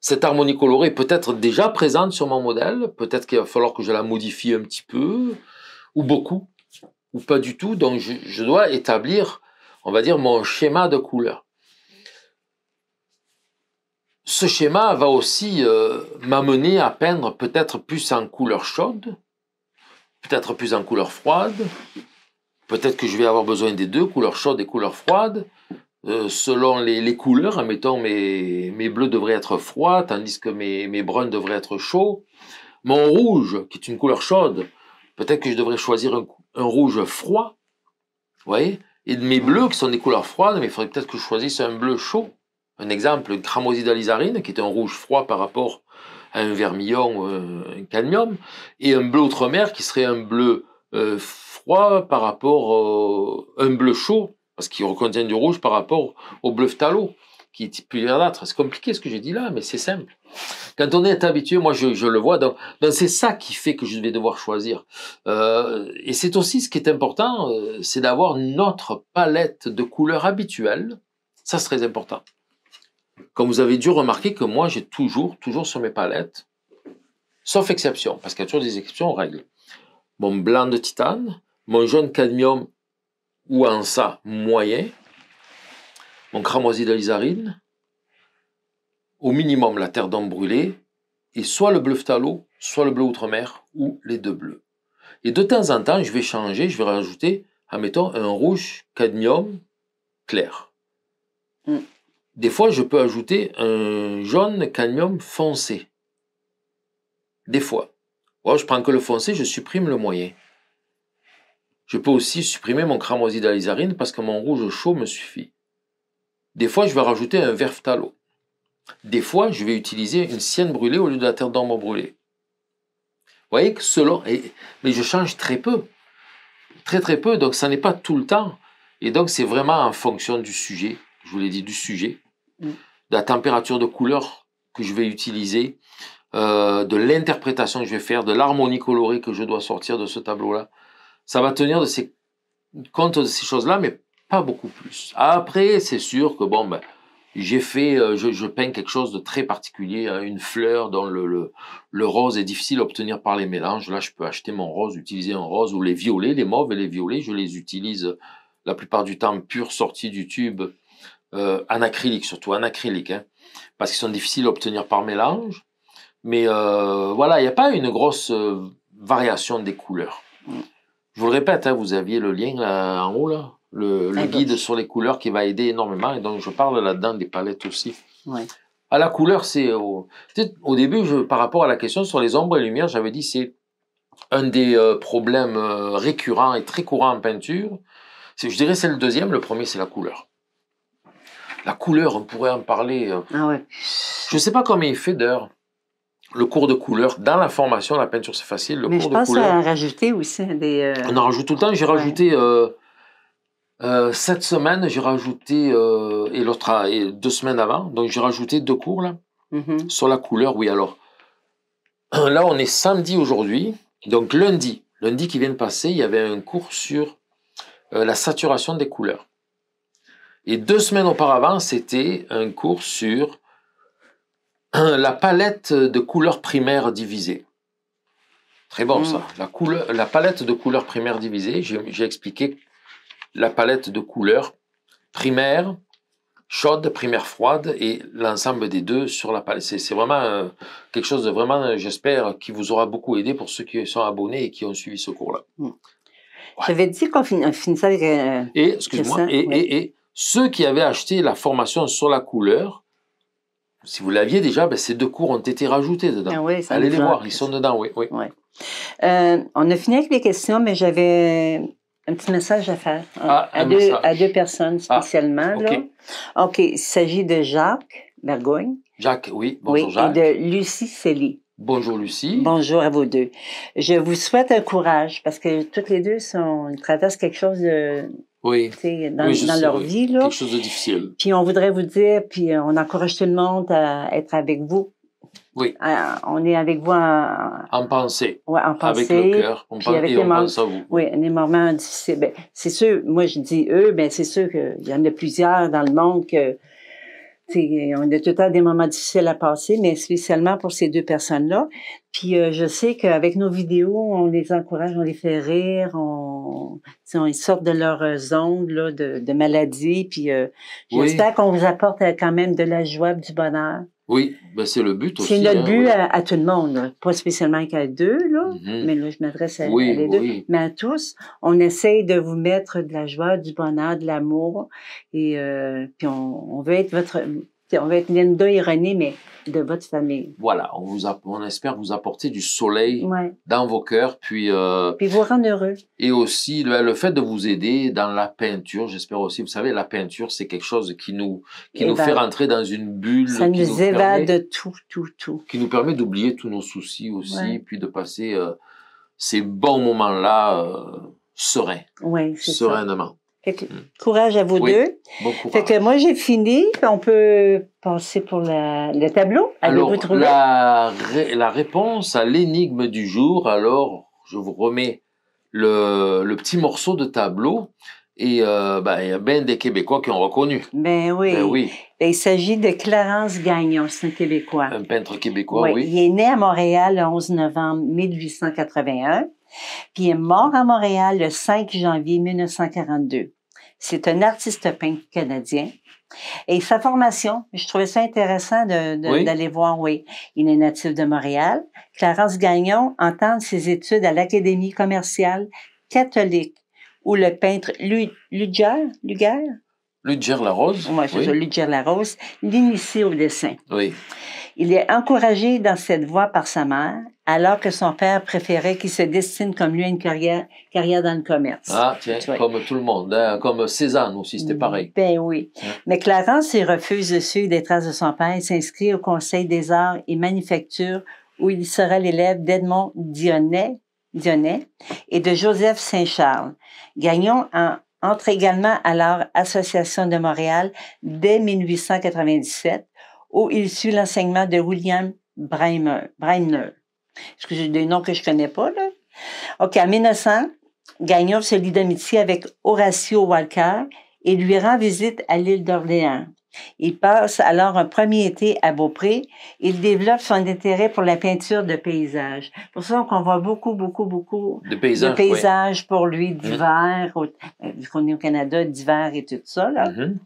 cette harmonie colorée est peut-être déjà présente sur mon modèle, peut-être qu'il va falloir que je la modifie un petit peu, ou beaucoup, ou pas du tout. Donc je, dois établir, on va dire, mon schéma de couleurs. Ce schéma va aussi euh, m'amener à peindre peut-être plus en couleur chaude, peut-être plus en couleur froide, peut-être que je vais avoir besoin des deux, couleurs chaude et couleur froide, euh, selon les, couleurs. admettons, mes, mes bleus devraient être froids, tandis que mes, mes bruns devraient être chauds. Mon rouge, qui est une couleur chaude, peut-être que je devrais choisir un, rouge froid. Vous voyez Et mes bleus, qui sont des couleurs froides, mais il faudrait peut-être que je choisisse un bleu chaud. Un exemple, le d'alizarine, qui est un rouge froid par rapport à un vermillon, euh, un cadmium, et un bleu outre-mer qui serait un bleu euh, froid par rapport à un bleu chaud parce qu'il contient du rouge par rapport au bleu phtalo, qui est plus verdâtre. C'est compliqué ce que j'ai dit là, mais c'est simple. Quand on est habitué, moi je, le vois, donc, c'est ça qui fait que je vais devoir choisir. Euh, et c'est aussi ce qui est important, euh, c'est d'avoir notre palette de couleurs habituelle. Ça, c'est très important. Comme vous avez dû remarquer que moi, j'ai toujours, toujours sur mes palettes, sauf exception, parce qu'il y a toujours des exceptions aux règles. Mon blanc de titane, mon jaune cadmium ou en ça moyen, mon cramoisi d'alizarine, au minimum la terre d'ombre brûlée, et soit le bleu phtalo, soit le bleu outre-mer, ou les deux bleus. Et de temps en temps, je vais changer, je vais rajouter, admettons, un rouge cadmium clair. Mm. Des fois, je peux ajouter un jaune cadmium foncé. Des fois. Ou je prends que le foncé, je supprime le moyen. Je peux aussi supprimer mon cramoisi d'alizarine parce que mon rouge chaud me suffit. Des fois, je vais rajouter un verre phtalo. Des fois, je vais utiliser une sienne brûlée au lieu de la terre d'ambre brûlée. Vous voyez que selon... Mais je change très peu. Très très peu, donc ça n'est pas tout le temps. Et donc c'est vraiment en fonction du sujet, je vous l'ai dit, du sujet, mm. de la température de couleur que je vais utiliser, euh, de l'interprétation que je vais faire, de l'harmonie colorée que je dois sortir de ce tableau-là ça va tenir de ces, compte de ces choses-là, mais pas beaucoup plus. Après, c'est sûr que bon, ben, j'ai fait, euh, je, peins quelque chose de très particulier, hein, une fleur dont le, le, rose est difficile à obtenir par les mélanges. Là, je peux acheter mon rose, utiliser un rose ou les violets, les mauves et les violets, je les utilise la plupart du temps pure sortie du tube euh, en acrylique, surtout en acrylique, hein, parce qu'ils sont difficiles à obtenir par mélange. Mais euh, voilà, il n'y a pas une grosse euh, variation des couleurs. Mm. Je vous le répète, hein, vous aviez le lien en haut, le, guide sur les couleurs qui va aider énormément. Et donc, je parle là-dedans des palettes aussi. Ah, la couleur, c'est. Euh, au, début, par rapport à la question sur les ombres et lumières, j'avais dit c'est un des euh, problèmes euh, récurrents et très courants en peinture. Je dirais c'est le deuxième. Le premier, c'est la couleur. La couleur, on pourrait en parler. Ah je ne sais pas combien il fait d'heures le cours de couleur dans la formation la peinture c'est facile. Le cours je pense à rajouter aussi hein, des. Euh, on en rajoute tout le temps. J'ai rajouté cette semaine, j'ai rajouté et l'autre ah, deux semaines avant. Donc j'ai rajouté deux cours là mm-hmm. sur la couleur. Oui alors là on est samedi aujourd'hui. Donc lundi, lundi qui vient de passer, il y avait un cours sur euh, la saturation des couleurs. Et deux semaines auparavant, c'était un cours sur la palette de couleurs primaires divisées. Très bon hmm. ça. La, couleur, la palette de couleurs primaires divisées, j'ai expliqué la palette de couleurs primaires, chaudes, primaires froides, et l'ensemble des deux sur la palette. C'est vraiment euh, quelque chose de vraiment, euh, j'espère, qui vous aura beaucoup aidé pour ceux qui sont abonnés et qui ont suivi ce cours-là. Hmm. J'avais dit qu'on finissait avec... Euh, et, excuse-moi, et ceux qui avaient acheté la formation sur la couleur, si vous l'aviez déjà, ben, ces deux cours ont été rajoutés dedans. Ah Allez les voir, ils sont dedans, oui. Euh, on a fini avec les questions, mais j'avais un petit message à faire ah, à, deux, à, deux, personnes ah, spécialement. OK, il s'agit de Jacques Bergogne. Jacques, oui, bonjour Jacques. Et de Lucie Célie. Bonjour Lucie. Bonjour à vous deux. Je vous souhaite un courage parce que toutes les deux sont, traversent quelque chose de oui. dans, leur vie. Là. Quelque chose de difficile. Puis on voudrait vous dire, puis euh, on encourage tout le monde à être avec vous. Oui. Euh, on est avec vous en, pensée. Oui, en pensée. Avec le cœur. On, avec et on pense à vous. Oui, les moments difficiles. Ben, c'est sûr, moi je dis eux, mais ben, c'est sûr qu'il y en a plusieurs dans le monde que. On a tout le temps des moments difficiles à passer, mais spécialement pour ces deux personnes-là. Puis euh, je sais qu'avec nos vidéos, on les encourage, on les fait rire, on, on ils sortent de leur euh, zone de, maladie. Puis euh, j'espère qu'on vous apporte quand même de la joie, du bonheur. Oui, ben c'est le but aussi. C'est notre hein, but à, tout le monde, pas spécialement qu'à deux, là, mm-hmm. mais là, je m'adresse à, les deux, mais à tous. On essaye de vous mettre de la joie, du bonheur, de l'amour, et puis on veut être votre on va être Linda et René, mais de votre famille. Voilà, on, vous a, on espère vous apporter du soleil dans vos cœurs, puis... Euh, puis vous rendre heureux. Et aussi, le, fait de vous aider dans la peinture, j'espère aussi, vous savez, la peinture, c'est quelque chose qui nous, qui eh nous fait ben, rentrer dans une bulle. Ça qui nous, évade tout, tout, tout. Qui nous permet d'oublier tous nos soucis aussi, puis de passer euh, ces bons moments-là euh, sereins. Oui, Sereinement courage à vous deux. fait que moi, j'ai fini. On peut passer pour le tableau. alors, la, réponse à l'énigme du jour, alors, je vous remets le, petit morceau de tableau. Et euh, ben, il y a bien des Québécois qui ont reconnu. Ben oui. Ben oui. il s'agit de Clarence Gagnon, c'est un Québécois. Un peintre québécois, oui. Il est né à Montréal le 11 novembre 1881, puis il est mort à Montréal le 5 janvier 1942. C'est un artiste peintre canadien. Et sa formation, je trouvais ça intéressant d'aller voir, oui. Il est natif de Montréal. Clarence Gagnon entend ses études à l'Académie commerciale catholique, où le peintre Ludger, Luger, Ludger rose oui, Ludger Larose, l'initie au dessin. Oui. Il est encouragé dans cette voie par sa mère, alors que son père préférait qu'il se destine comme lui à une carrière, carrière dans le commerce. Ah, tiens, comme tout le monde, hein, comme Cézanne aussi, c'était pareil. Ben oui. Hein? Mais Clarence, il refuse de suivre des traces de son père et s'inscrit au Conseil des arts et manufactures où il sera l'élève d'Edmond Dionnet, Dionnet et de Joseph Saint-Charles. Gagnon entre également à leur Association de Montréal dès 1897, où il suit l'enseignement de William que J'ai des noms que je connais pas, là. OK, en 1900, Gagnon se lie d'amitié avec Horatio Walker et lui rend visite à l'île d'Orléans. Il passe alors un premier été à Beaupré. Il développe son intérêt pour la peinture de paysages. Pour ça qu'on voit beaucoup, beaucoup, beaucoup de paysages, pour lui mhm. d'hiver, euh, vu qu'on est au Canada, d'hiver et tout ça. Mhm.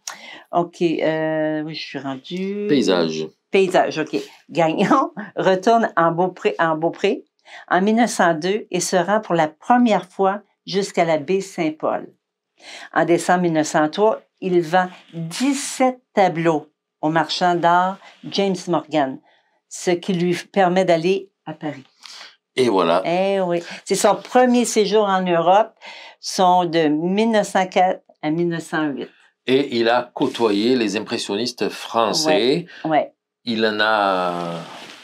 OK, euh, je suis rendue. Paysage. Paysage, OK. Gagnon retourne en Beaupré, en Beaupré en 1902 et se rend pour la première fois jusqu'à la baie Saint-Paul. En décembre 1903, il vend 17 tableaux au marchand d'art James Morgan, ce qui lui permet d'aller à Paris. Et voilà. Eh oui. C'est son premier séjour en Europe, sont de 1904 à 1908. Et il a côtoyé les impressionnistes français. Il en a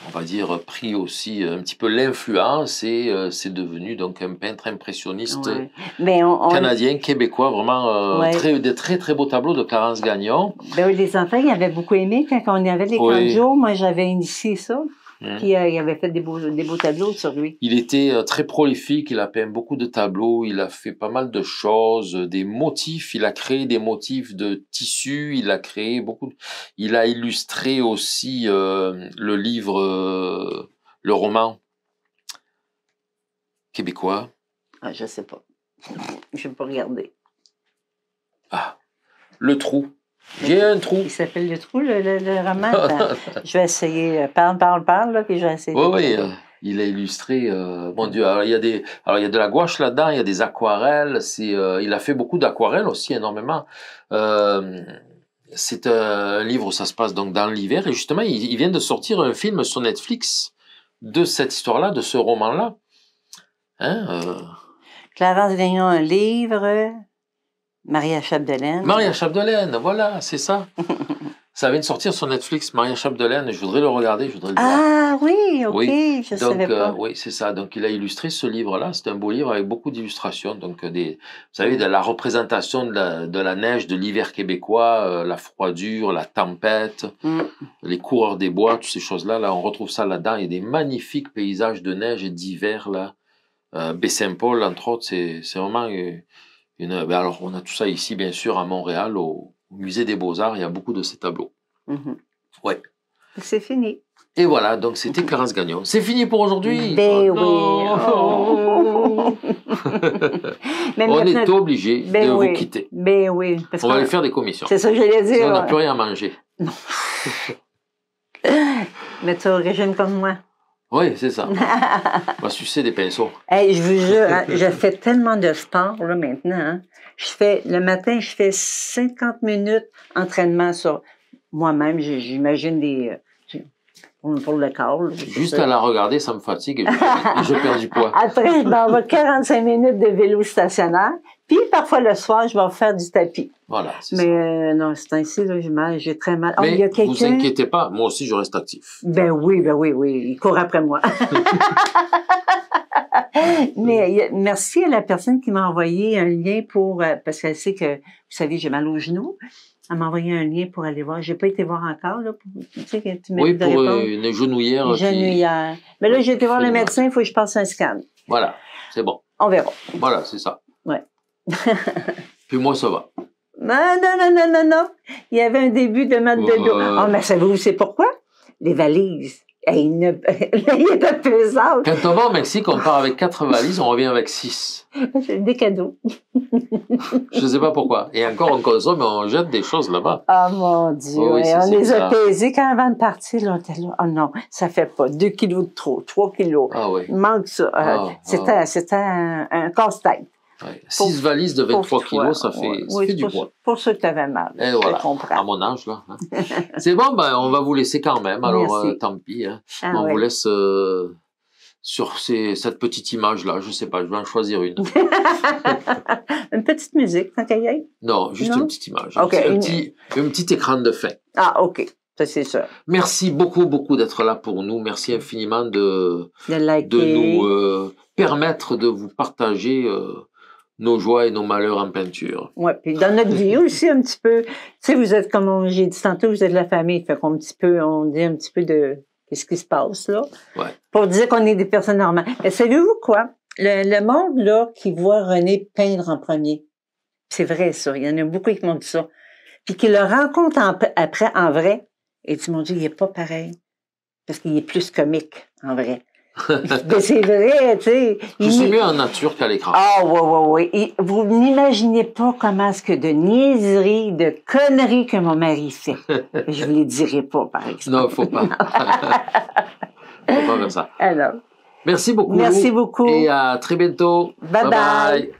on va dire, pris aussi euh, un petit peu l'influence et euh, c'est devenu donc un peintre impressionniste canadien, québécois, vraiment euh, des très très beaux tableaux de Clarence Gagnon. Ben les enfants, ils avaient beaucoup aimé quand on y avait les grands Moi, j'avais initié ça qui euh, avait fait des beaux, des tableaux sur lui. Il était euh, très prolifique, il a peint beaucoup de tableaux, il a fait pas mal de choses, euh, des motifs, il a créé des motifs de tissu, il a créé beaucoup. Il a illustré aussi le livre, le roman québécois. Ah, je sais pas. Je vais pas regarder. Ah, Le Trou. J'ai un trou. Il s'appelle le trou, le, roman. je vais essayer. Euh, parle, parle, parle, là, puis je vais essayer. Oui, oui. Euh, il a illustré. Euh, mon Dieu, alors il y a des, il y a de la gouache là-dedans, il y a des aquarelles. C'est, euh, il a fait beaucoup d'aquarelles aussi, énormément. c'est un livre où ça se passe donc dans l'hiver et justement, il, vient de sortir un film sur Netflix de cette histoire-là, de ce roman-là. Hein, Clarence Gagnon, un livre. Maria Chapdelaine. Maria Chapdelaine, voilà, c'est ça. ça vient de sortir sur Netflix, Maria Chapdelaine. Je voudrais le regarder, je ah, oui, ok, oui. je euh, oui, c'est ça. Donc, il a illustré ce livre-là. C'est un beau livre avec beaucoup d'illustrations. Donc, euh, des, vous savez, de la représentation de la, neige, de l'hiver québécois, euh, la froidure, la tempête, mm. les coureurs des bois, toutes ces choses-là. Là, on retrouve ça là-dedans. Il y a des magnifiques paysages de neige et d'hiver, là. Baie-Saint-Paul, entre autres, c'est vraiment... Ben, alors, on a tout ça ici, bien sûr, à Montréal, au, Musée des Beaux-Arts, il y a beaucoup de ces tableaux. oui, mm-hmm. Ouais. C'est fini. Et voilà, donc c'était Clarence Gagnon. C'est fini pour aujourd'hui. Ben oui. Oh, on est obligé ben de vous quitter. Ben oui. on va aller faire des commissions. C'est ça que j'allais dire. on n'a plus rien à manger. Mais tu es au comme moi. Oui, c'est ça. On va sucer des pinceaux. je vous jure, hein, je fais tellement de sport là, maintenant. Hein. Je fais, le matin, je fais 50 minutes d'entraînement sur moi-même. J'imagine des. Euh, pour le corps. Juste à la regarder, ça me fatigue et je, perds du poids. Après, je ben, va 45 minutes de vélo stationnaire. Puis parfois le soir, je vais faire du tapis. Voilà. Mais ça. Euh, non, c'est ainsi, là, j'ai mal, j'ai très mal. Oh, Mais oh, Vous inquiétez pas, moi aussi je reste actif. Ben oui, ben oui, oui, il court après moi. Mais euh, merci à la personne qui m'a envoyé un lien pour euh, parce qu'elle sait que vous savez j'ai mal aux genoux. Elle m'a envoyé un lien pour aller voir. J'ai pas été voir encore là. tu sais, que tu oui, pour une genouillère. Une genouillère. Mais là j'ai été voir le médecin. Il faut que je passe un scan. Voilà, c'est bon. On verra. Voilà, c'est ça. Puis moi, ça va. Non, non, non, non, non, non. Il y avait un début de mal de dos. Oh, mais savez-vous, c'est pourquoi? Les valises. Et il, ne... il Quand on va au Mexique, on part avec quatre valises, on revient avec six. Des cadeaux. Je ne sais pas pourquoi. Et encore, on consomme, mais on jette des choses là-bas. Ah, oh, mon Dieu. Oh on les a pesées quand avant de partir. Là, Oh non, ça ne fait pas. Deux kilos de trop, trois kilos. Ah oui. Il manque ça. Euh, ah, c'était un, un casse-tête. Ouais. Six valises de 23 kilos, ça fait, pour, du poids. Pour ceux qui avaient mal. je comprends. À mon âge, là. Hein. c'est bon, ben, on va vous laisser quand même. Alors, euh, tant pis. Hein. Ah on vous laisse euh, sur ces, cette petite image-là. Je sais pas, je vais en choisir une. une petite musique, tant aille. Non, juste une petite image. un, une... Petit, un petit écran de fin. Ah, OK. Ça, ça. Merci beaucoup, beaucoup d'être là pour nous. Merci infiniment de, de, nous euh, permettre de vous partager nos joies et nos malheurs en peinture. Oui, puis dans notre vie aussi, un petit peu. Tu sais, vous êtes, comme j'ai dit tantôt, vous êtes de la famille. Fait qu'on petit peu, on dit un petit peu de qu'est-ce qui se passe, là. Ouais. Pour dire qu'on est des personnes normales. Mais savez-vous quoi? Le, monde, là, qui voit René peindre en premier, c'est vrai, ça. Il y en a beaucoup qui m'ont dit ça. Puis qui le rencontre après en vrai, et tu m'ont dit, il n'est pas pareil. Parce qu'il est plus comique, en vrai. Mais c'est vrai, tu sais. Je suis mieux en nature qu'à l'écran. Ah, ouais ouais oui. Vous n'imaginez pas comment ce que de niaiserie de conneries que mon mari fait. Je ne vous les dirai pas, par exemple. Non, faut pas. faut pas faire ça. Alors. Merci beaucoup. Merci beaucoup. Et à très bientôt. bye. bye.